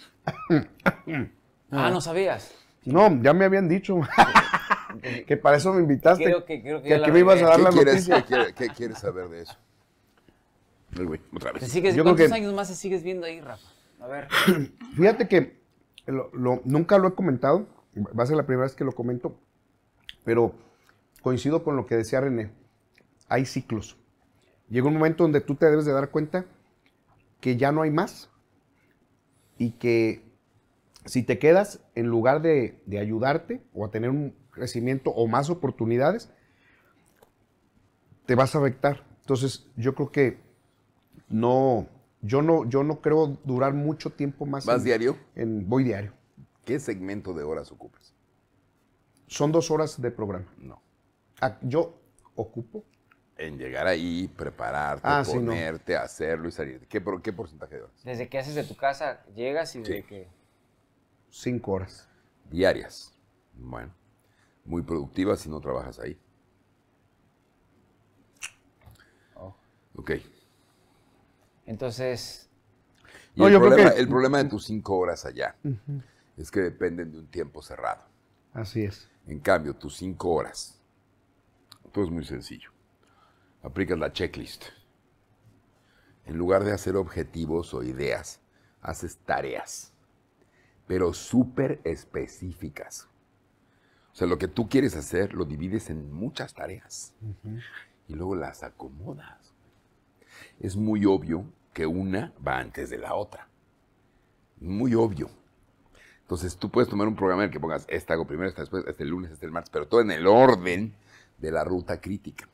*laughs* ah, ¿no sabías? No, ya me habían dicho. *laughs* que para eso me invitaste. Creo que, me ibas a dar la ¿Qué, quieres saber de eso? otra vez. ¿Cuántos años más te sigues viendo ahí, Rafa? A ver. *clears throat* Fíjate que nunca lo he comentado. Va a ser la primera vez que lo comento. Pero coincido con lo que decía René, hay ciclos. Llega un momento donde tú te debes de dar cuenta que ya no hay más y que si te quedas, en lugar de, ayudarte o a tener un crecimiento o más oportunidades, te vas a afectar. Entonces, yo creo que no, yo no, yo no creo durar mucho tiempo más. Más diario? En, voy diario. ¿Qué segmento de horas ocupas? Son dos horas de programa. No. Ah, yo ocupo. En llegar ahí, prepararte, ah, ponerte, hacerlo y salir. ¿Qué, ¿Qué porcentaje de horas? Desde que haces de tu casa, llegas y desde que. Cinco horas. Diarias. Bueno. Muy productiva si no trabajas ahí. Oh. Ok. Entonces. el, problema, de mm. tus cinco horas allá es que dependen de un tiempo cerrado. Así es. En cambio, tus cinco horas. Todo es muy sencillo. Aplicas la checklist. En lugar de hacer objetivos o ideas, haces tareas, pero súper específicas. O sea, lo que tú quieres hacer lo divides en muchas tareas y luego las acomodas. Es muy obvio que una va antes de la otra. Muy obvio. Entonces tú puedes tomar un programa en el que pongas, esta hago primero, esta después, este el lunes, este el martes, pero todo en el orden de la ruta crítica.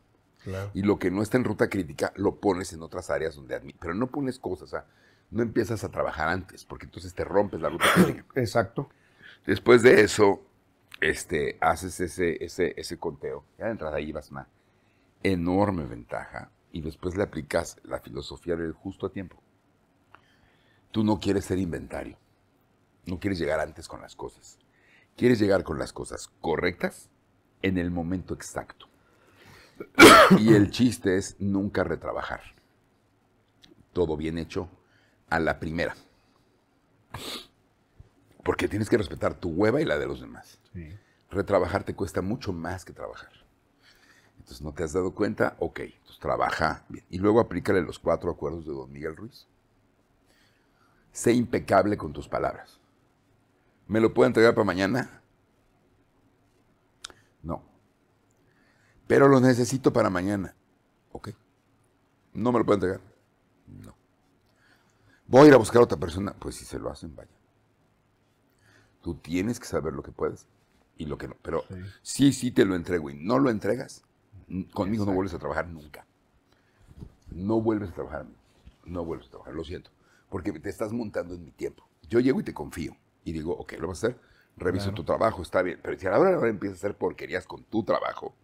Y lo que no está en ruta crítica lo pones en otras áreas donde admite. pero no pones cosas, o sea, no empiezas a trabajar antes, porque entonces te rompes la ruta crítica. *coughs* Exacto. Después de eso, este, haces ese, ese, ese conteo, ya de entrada ahí vas una enorme ventaja y después le aplicas la filosofía del justo a tiempo. Tú no quieres ser inventario. No quieres llegar antes con las cosas. Quieres llegar con las cosas correctas en el momento exacto. y el chiste es nunca retrabajar. Todo bien hecho a la primera. Porque tienes que respetar tu hueva y la de los demás. Retrabajar te cuesta mucho más que trabajar. Entonces, ¿no te has dado cuenta? Ok, entonces trabaja bien. Y luego aplícale los cuatro acuerdos de don Miguel Ruiz. Sé impecable con tus palabras. ¿Me lo puedo entregar para mañana? No. Pero lo necesito para mañana. Ok. No me lo puedo entregar. No. Voy a ir a buscar a otra persona. Pues si se lo hacen, vaya. Tú tienes que saber lo que puedes y lo que no. Pero sí, sí, te lo entrego y no lo entregas. Conmigo no vuelves a trabajar nunca. No vuelves a trabajar. No vuelves a trabajar. Lo siento. Porque te estás montando en mi tiempo. Yo llego y te confío y digo, ok, lo vas a hacer, reviso tu trabajo, está bien. Pero si a la hora empiezas a hacer porquerías con tu trabajo,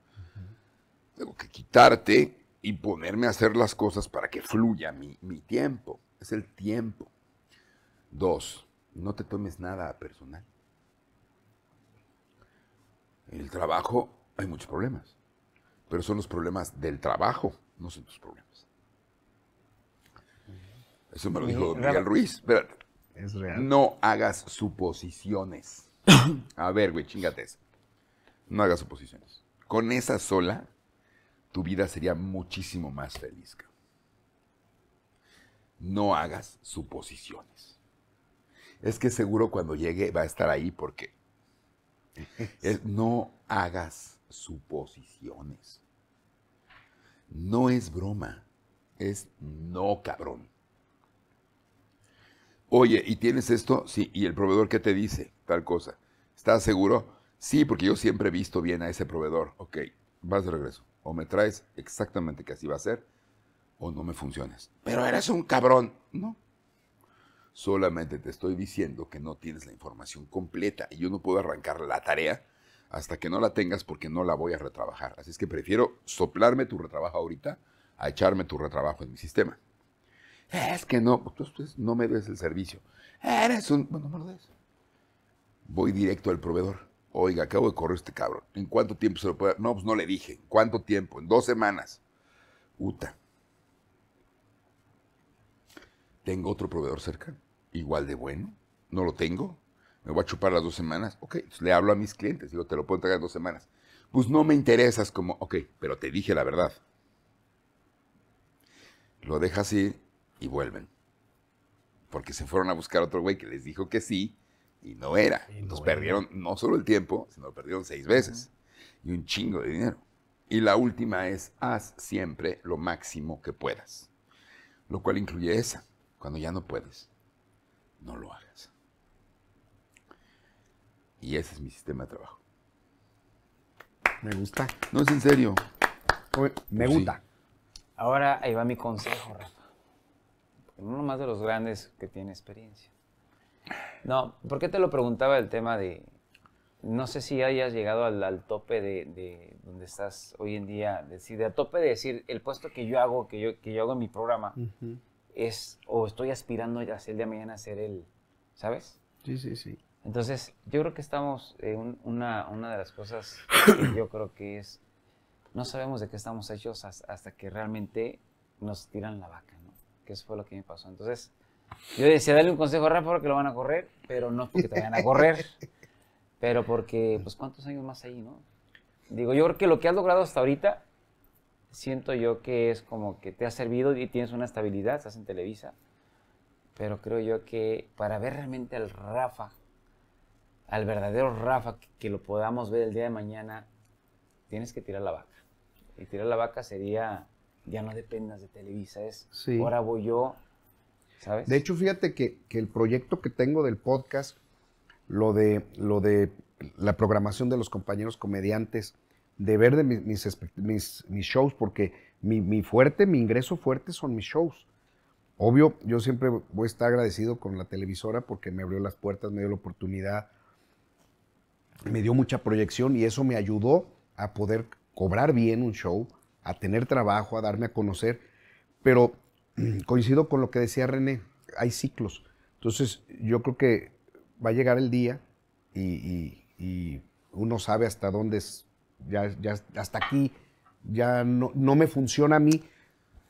tengo que quitarte y ponerme a hacer las cosas para que fluya mi, tiempo. Es el tiempo. Dos, no te tomes nada personal. En el trabajo hay muchos problemas, pero son los problemas del trabajo, no son los problemas. Eso me lo dijo eh, Miguel Ruiz. Espérate. No hagas suposiciones. *laughs* A ver, güey, chingate eso. No hagas suposiciones. Con esa sola, tu vida sería muchísimo más feliz. No hagas suposiciones. Es que seguro cuando llegue va a estar ahí porque *laughs* no hagas suposiciones. No es broma. Es no, cabrón. Oye, ¿y tienes esto? Sí. ¿Y el proveedor qué te dice? Tal cosa. ¿Estás seguro? Sí, porque yo siempre he visto bien a ese proveedor. Ok, vas de regreso. O me traes exactamente que así va a ser, o no me funciones. Pero eres un cabrón. No. Solamente te estoy diciendo que no tienes la información completa y yo no puedo arrancar la tarea hasta que no la tengas porque no la voy a retrabajar. Así es que prefiero soplarme tu retrabajo ahorita a echarme tu retrabajo en mi sistema. Es que no, pues tú, no me des el servicio. Eres un... Bueno, no me lo des. Voy directo al proveedor. Oiga, acabo de correr este cabrón. ¿En cuánto tiempo se lo puede No, pues no le dije. ¿En cuánto tiempo? En dos semanas. Uta. Tengo otro proveedor cerca, igual de bueno. No lo tengo. Me voy a chupar las dos semanas. Ok, pues le hablo a mis clientes. Digo, te lo puedo entregar en dos semanas. Pues no me interesas como, ok, pero te dije la verdad. Lo dejas así, y vuelven. Porque se fueron a buscar otro güey que les dijo que sí y no era. Entonces perdieron no solo el tiempo, sino perdieron seis veces y un chingo de dinero. Y la última es, haz siempre lo máximo que puedas. Lo cual incluye esa. Cuando ya no puedes, no lo hagas. Y ese es mi sistema de trabajo. Me gusta. No es en serio. Me pues gusta. Ahora ahí va mi consejo, uno más de los grandes que tiene experiencia. No, ¿por qué te lo preguntaba el tema de, no sé si hayas llegado al, tope de, donde estás hoy en día, decir, a tope de decir, el puesto que yo hago, que yo, yo hago en mi programa, es, o estoy aspirando a ser el de mañana a ser el, ¿sabes? Sí, sí, sí. Entonces, yo creo que estamos, una, de las cosas que yo creo que es, no sabemos de qué estamos hechos hasta que realmente nos tiran la vaca que eso fue lo que me pasó. Entonces, yo decía, dale un consejo Rafa, porque lo van a correr, pero no porque te vayan a correr, *laughs* pero porque, pues, ¿cuántos años más ahí, no? Digo, yo creo que lo que has logrado hasta ahorita, siento yo que es como que te ha servido y tienes una estabilidad, estás en Televisa, pero creo yo que para ver realmente al Rafa, al verdadero Rafa, que lo podamos ver el día de mañana, tienes que tirar la vaca. Y tirar la vaca sería ya no dependas de Televisa, es ahora voy yo, ¿sabes? De hecho, fíjate que, el proyecto que tengo del podcast, lo de, lo de la programación de los compañeros comediantes, de ver de mis, mis, shows, porque mi, mi, fuerte, mi ingreso fuerte son mis shows. Obvio, yo siempre voy a estar agradecido con la televisora porque me abrió las puertas, me dio la oportunidad, me dio mucha proyección y eso me ayudó a poder cobrar bien un show, a tener trabajo, a darme a conocer, pero *clears throat* coincido con lo que decía René, hay ciclos. Entonces yo creo que va a llegar el día y, uno sabe hasta dónde es, ya, hasta aquí ya no, no, me funciona a mí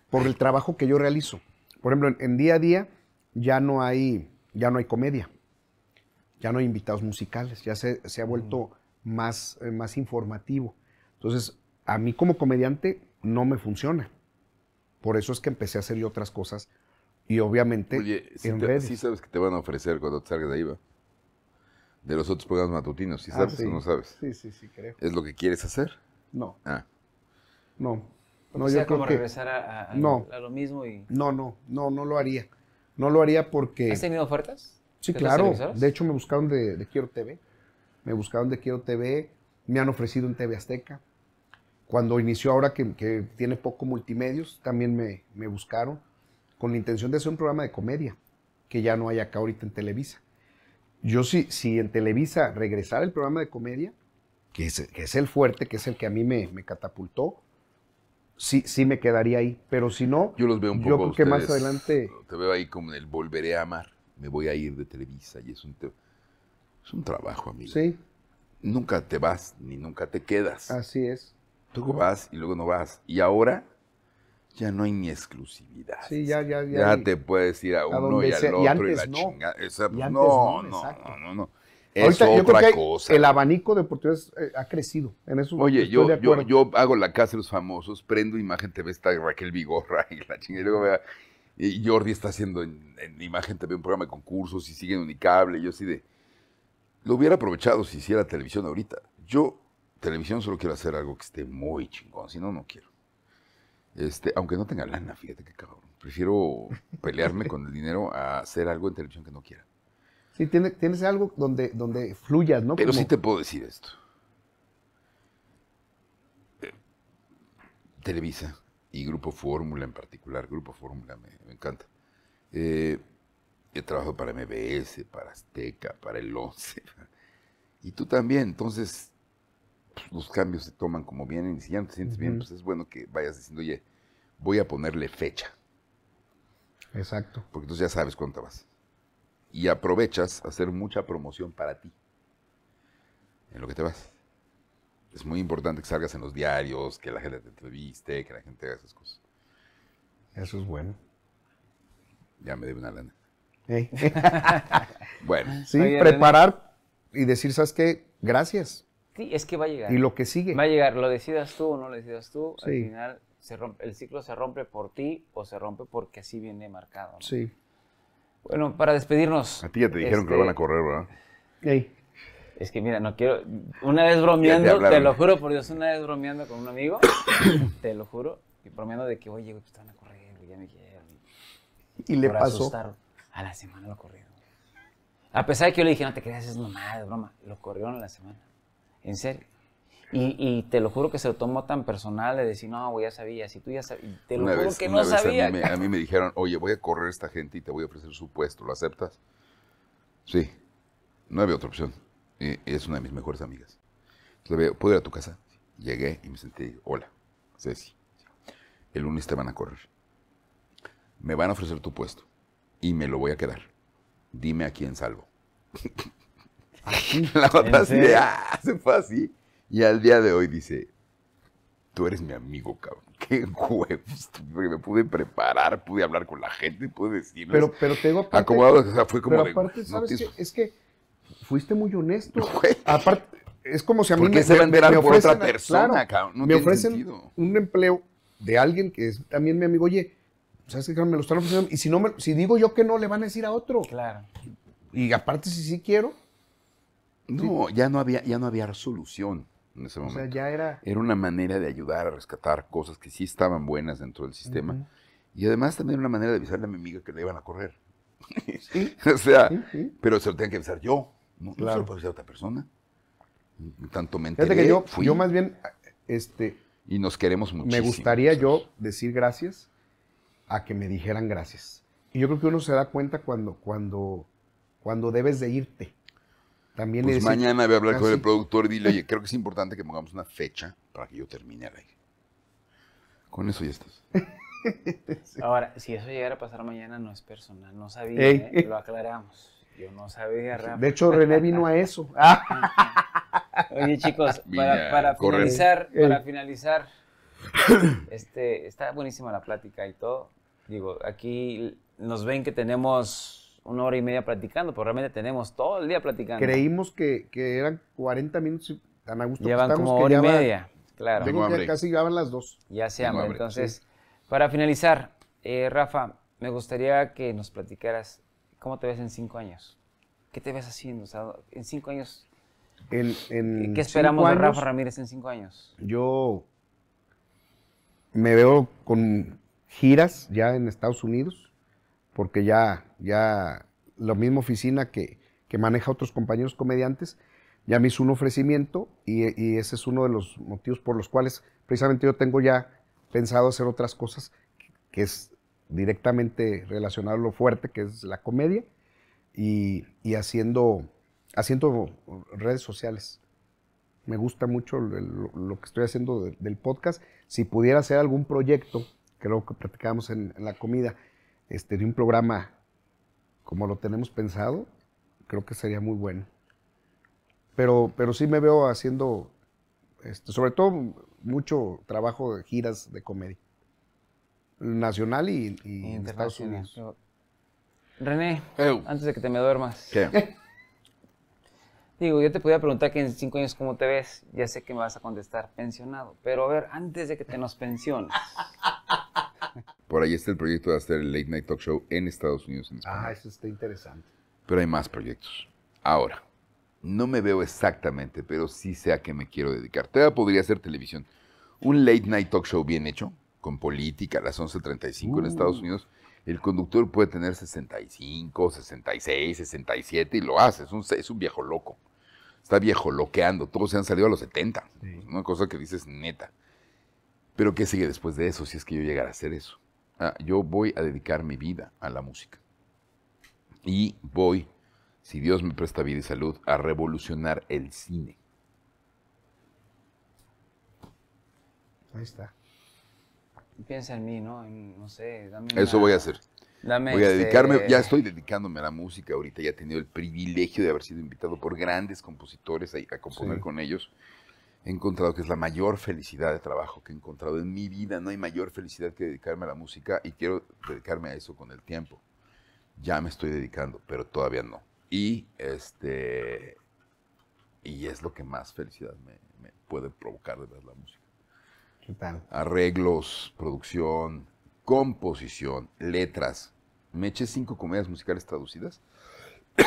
por el trabajo que yo realizo. Por ejemplo, en, día a día ya no hay, ya no hay comedia, ya no hay invitados musicales, ya se, ha vuelto mm. más, eh, más informativo. Entonces, a mí como comediante no me funciona. Por eso es que empecé a hacer otras cosas y obviamente Oye, si Sí sabes que te van a ofrecer cuando te salgas de ahí, De los otros programas matutinos, ¿sí ah, sabes o no sabes? Sí, sí, sí, creo. ¿Es lo que quieres hacer? No. Ah. No. No, yo creo que... no. lo mismo y... No, no, no, no lo haría. No lo haría porque... ¿Has tenido ofertas? Sí, claro. De hecho, me buscaron de Quiero TV. Me buscaron de Quiero TV. Me han ofrecido en TV Azteca. Cuando inició ahora que, tiene poco multimedios, también me, buscaron con la intención de hacer un programa de comedia, que ya no hay acá ahorita en Televisa. Yo sí, si, en Televisa regresara el programa de comedia, que es, el fuerte, que es el que a mí me, catapultó, sí, sí me quedaría ahí. Pero si no, yo los veo un poco. Yo creo que más adelante. Te veo ahí como el volveré a amar. Me voy a ir de Televisa y es un, es un trabajo, amigo. Sí. Nunca te vas ni nunca te quedas. Así es. Tú vas y luego no vas. Y ahora ya no hay ni exclusividad. Sí, ya, ya, ya. Ya te puedes ir a uno y al otro y, la no. chingada. no, no, no, no, Es otra cosa. El abanico de eh, ha crecido. En eso Oye, yo, yo, hago la casa de los famosos, prendo imagen TV, está Raquel Vigorra y la chingada. Y luego Jordi está haciendo en, en, imagen TV un programa de concursos y sigue en Unicable. Yo así de. Lo hubiera aprovechado si hiciera televisión ahorita. Yo televisión solo quiero hacer algo que esté muy chingón, si no, no quiero. Este, aunque no tenga lana, fíjate qué cabrón. Prefiero pelearme con el dinero a hacer algo en televisión que no quiera. Sí, tienes, algo donde, donde fluyas, ¿no? Pero sí te puedo decir esto. Eh, Televisa y Grupo Fórmula en particular, Grupo Fórmula me, encanta. he eh, trabajado para MBS, para Azteca, para el 11. *laughs* Y tú también, entonces pues, los cambios se toman como vienen y si ya no te sientes bien, pues es bueno que vayas diciendo, oye, voy a ponerle fecha. Exacto. Porque entonces ya sabes cuánto vas. Y aprovechas hacer mucha promoción para ti en lo que te vas. Es muy importante que salgas en los diarios, que la gente te entreviste, que la gente haga esas cosas. Eso es bueno. Ya me debe una lana. Eh. *laughs* bueno, sí, preparar y decir, ¿sabes qué? Gracias es que va a llegar. Y lo que sigue. Va a llegar, lo decidas tú o no lo decidas tú, al final se rompe, el ciclo se rompe por ti o se rompe porque así viene marcado. Sí. Bueno, para despedirnos. A ti ya te dijeron que lo este, van a correr, ¿verdad? Es que mira, no quiero. Una vez bromeando, te, lo juro por Dios, una vez bromeando con un amigo, *coughs* te lo juro, y bromeando de que, oye, pues te van a correr, ya me Y, le pasó. a la semana lo corrieron. A pesar de que yo le dije, no te creas, es nomás, broma. Lo corrieron a la semana. En serio. Y, te lo juro que se lo tomó tan personal de decir, no, ya sabía, si tú ya sabías, te lo juro que no sabía. A mí, me, dijeron, oye, voy a correr esta gente y te voy a ofrecer su puesto, ¿lo aceptas? Sí, no había otra opción. Y, es una de mis mejores amigas. Entonces, ¿puedo ir a tu casa? Llegué y me sentí, hola, Ceci, el lunes te van a correr. Me van a ofrecer tu puesto y me lo voy a quedar. Dime a quién salvo. *laughs* *laughs* la otra así de, ah, se fue así. Y al día de hoy dice, tú eres mi amigo, cabrón. *laughs* Qué huevos, me pude preparar, pude hablar con la gente, pude decirles. Pero, pero te digo aparte, acomodado, o sea, fue como pero aparte, ¿sabes no Es que fuiste muy honesto. *laughs* Güey. Aparte, es como si a mí me, se me, me, ofrecen, por otra persona, cabrón, no me ofrecen un empleo de alguien que es también mi amigo, oye, ¿sabes qué? Me lo están ofreciendo. Y si, no me, si digo yo que no, le van a decir a otro. Claro. Y aparte, si sí quiero, no, ya no había, ya no había resolución en ese momento. O sea, ya era... Era una manera de ayudar a rescatar cosas que sí estaban buenas dentro del sistema. Y además también era una manera de avisarle a mi amiga que le iban a correr. *laughs* o sea, pero se lo tenía que avisar yo. No, se lo avisar otra persona. Tanto me enteré, yo, fui. yo más bien, este... Y nos queremos muchísimo. Me gustaría yo decir gracias a que me dijeran gracias. Y yo creo que uno se da cuenta cuando, cuando, cuando debes de irte. También pues mañana voy a hablar con el productor y dile, oye, *laughs* creo que es importante que pongamos una fecha para que yo termine ahí. Con eso ya estás. *laughs* Ahora, si eso llegara a pasar mañana, no es personal, no sabía, ¿eh? lo aclaramos. Yo no sabía. De hecho, René vino a eso. *laughs* Oye, chicos, para, finalizar, para *coughs* finalizar, este, está buenísima la plática y todo. Digo, aquí nos ven que tenemos una hora y media platicando, pero realmente tenemos todo el día platicando. Creímos que, eran 40 minutos tan a gusto Llevan como hora y media, claro. casi llevaban las dos. Ya se hambre. Entonces, para finalizar, eh, Rafa, me gustaría que nos platicaras cómo te ves en cinco años. ¿Qué te ves haciendo? en cinco años. En, ¿Qué esperamos de Rafa Ramírez en cinco años? Yo me veo con giras ya en Estados Unidos porque ya, ya la misma oficina que, que maneja otros compañeros comediantes, ya me hizo un ofrecimiento y, y, ese es uno de los motivos por los cuales precisamente yo tengo ya pensado hacer otras cosas que es directamente relacionado lo fuerte que es la comedia y, haciendo, haciendo redes sociales. Me gusta mucho lo, que estoy haciendo del podcast. Si pudiera hacer algún proyecto, creo que platicábamos en la comida, este, de un programa como lo tenemos pensado, creo que sería muy bueno. Pero, pero sí me veo haciendo, este, sobre todo, mucho trabajo de giras de comedia, nacional y, en Estados Unidos. René, antes de que te me duermas. ¿Qué? *laughs* Digo, yo te podía preguntar que en cinco años cómo te ves. Ya sé que me vas a contestar pensionado. Pero a ver, antes de que te nos pensiones. *laughs* Por ahí está el proyecto de hacer el Late Night Talk Show en Estados Unidos. ah, eso está interesante. Pero hay más proyectos. Ahora, no me veo exactamente, pero sí sé a qué me quiero dedicar. Todavía podría ser televisión. Un Late Night Talk Show bien hecho, con política, a las 11.35 en uh. Estados Unidos. El conductor puede tener 65, 66, 67 y lo hace. Es un, es un viejo loco. Está viejo loqueando. Todos se han salido a los 70. Una cosa que dices neta. Pero ¿qué sigue después de eso si es que yo llegara a hacer eso? Ah, yo voy a dedicar mi vida a la música. Y voy, si Dios me presta vida y salud, a revolucionar el cine. Ahí está. Piensa en mí, ¿no? no sé, dame Eso voy a hacer. Dame voy a este dedicarme, ya estoy dedicándome a la música ahorita, ya he tenido el privilegio de haber sido invitado por grandes compositores a, componer con ellos he encontrado que es la mayor felicidad de trabajo que he encontrado en mi vida. No hay mayor felicidad que dedicarme a la música y quiero dedicarme a eso con el tiempo. Ya me estoy dedicando, pero todavía no. Y este y es lo que más felicidad me, puede provocar de ver la música. ¿Qué tal? Arreglos, producción, composición, letras. Me eché cinco comedias musicales traducidas *coughs*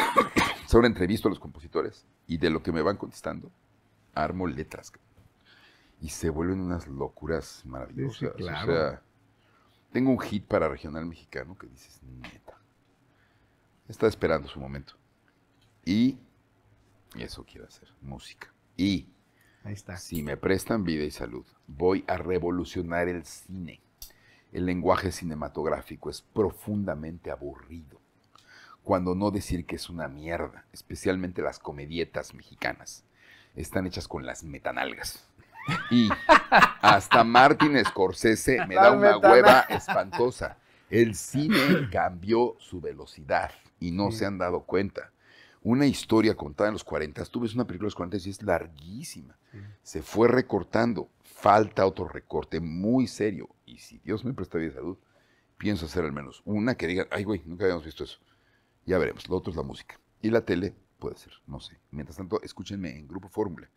sobre entrevisto a los compositores y de lo que me van contestando armo letras. Y se vuelven unas locuras maravillosas. tengo un hit para regional mexicano que dices, neta. Está esperando su momento. Y eso quiero hacer, música. Y si me prestan vida y salud, voy a revolucionar el cine. El lenguaje cinematográfico es profundamente aburrido cuando no decir que es una mierda, especialmente las comedietas mexicanas están hechas con las metanalgas. Y hasta Martin Scorsese me da una hueva espantosa. El cine cambió su velocidad y no se han dado cuenta. Una historia contada en los 40, tú ves una película de los 40 y es larguísima. Se fue recortando. Falta otro recorte muy serio. Y si Dios me presta bien salud, pienso hacer al menos una que digan, ay güey, nunca habíamos visto eso. Ya veremos. Lo otro es la música. Y la tele Puede ser, no sé. Mientras tanto, escúchenme en Grupo Fórmula,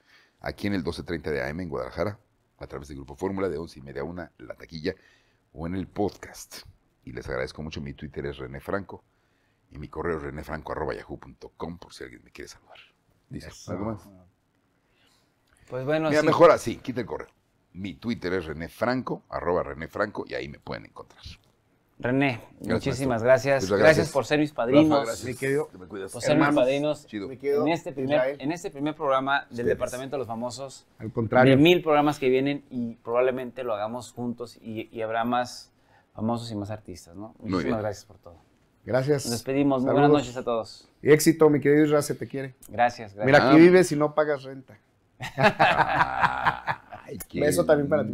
aquí en el 1230 de AM en Guadalajara, a través de Grupo Fórmula de once y media a La Taquilla, o en el podcast. Y les agradezco mucho. Mi Twitter es René Franco y mi correo es yahoo.com, por si alguien me quiere saludar. ¿Listo? ¿Algo más? Pues bueno, Mira, mejor así, quita el correo. Mi Twitter es Franco arroba Franco y ahí me pueden encontrar. René, muchísimas pues, gracias. gracias. por ser mis padrinos. mi querido, me Por ser mis padrinos en este primer, en este primer programa del Departamento de los Famosos. Al contrario. De mil programas que vienen y probablemente lo hagamos juntos y, habrá más famosos y más artistas, ¿no? Muchísimas gracias por todo. Gracias. Nos despedimos. buenas noches a todos. Y éxito, mi querido Israel, se te quiere. Gracias, gracias. Mira, aquí ah. vives y no pagas renta. Eso *laughs* Beso también para ti.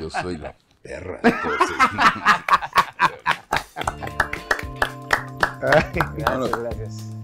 Yo soy la perra. *laughs*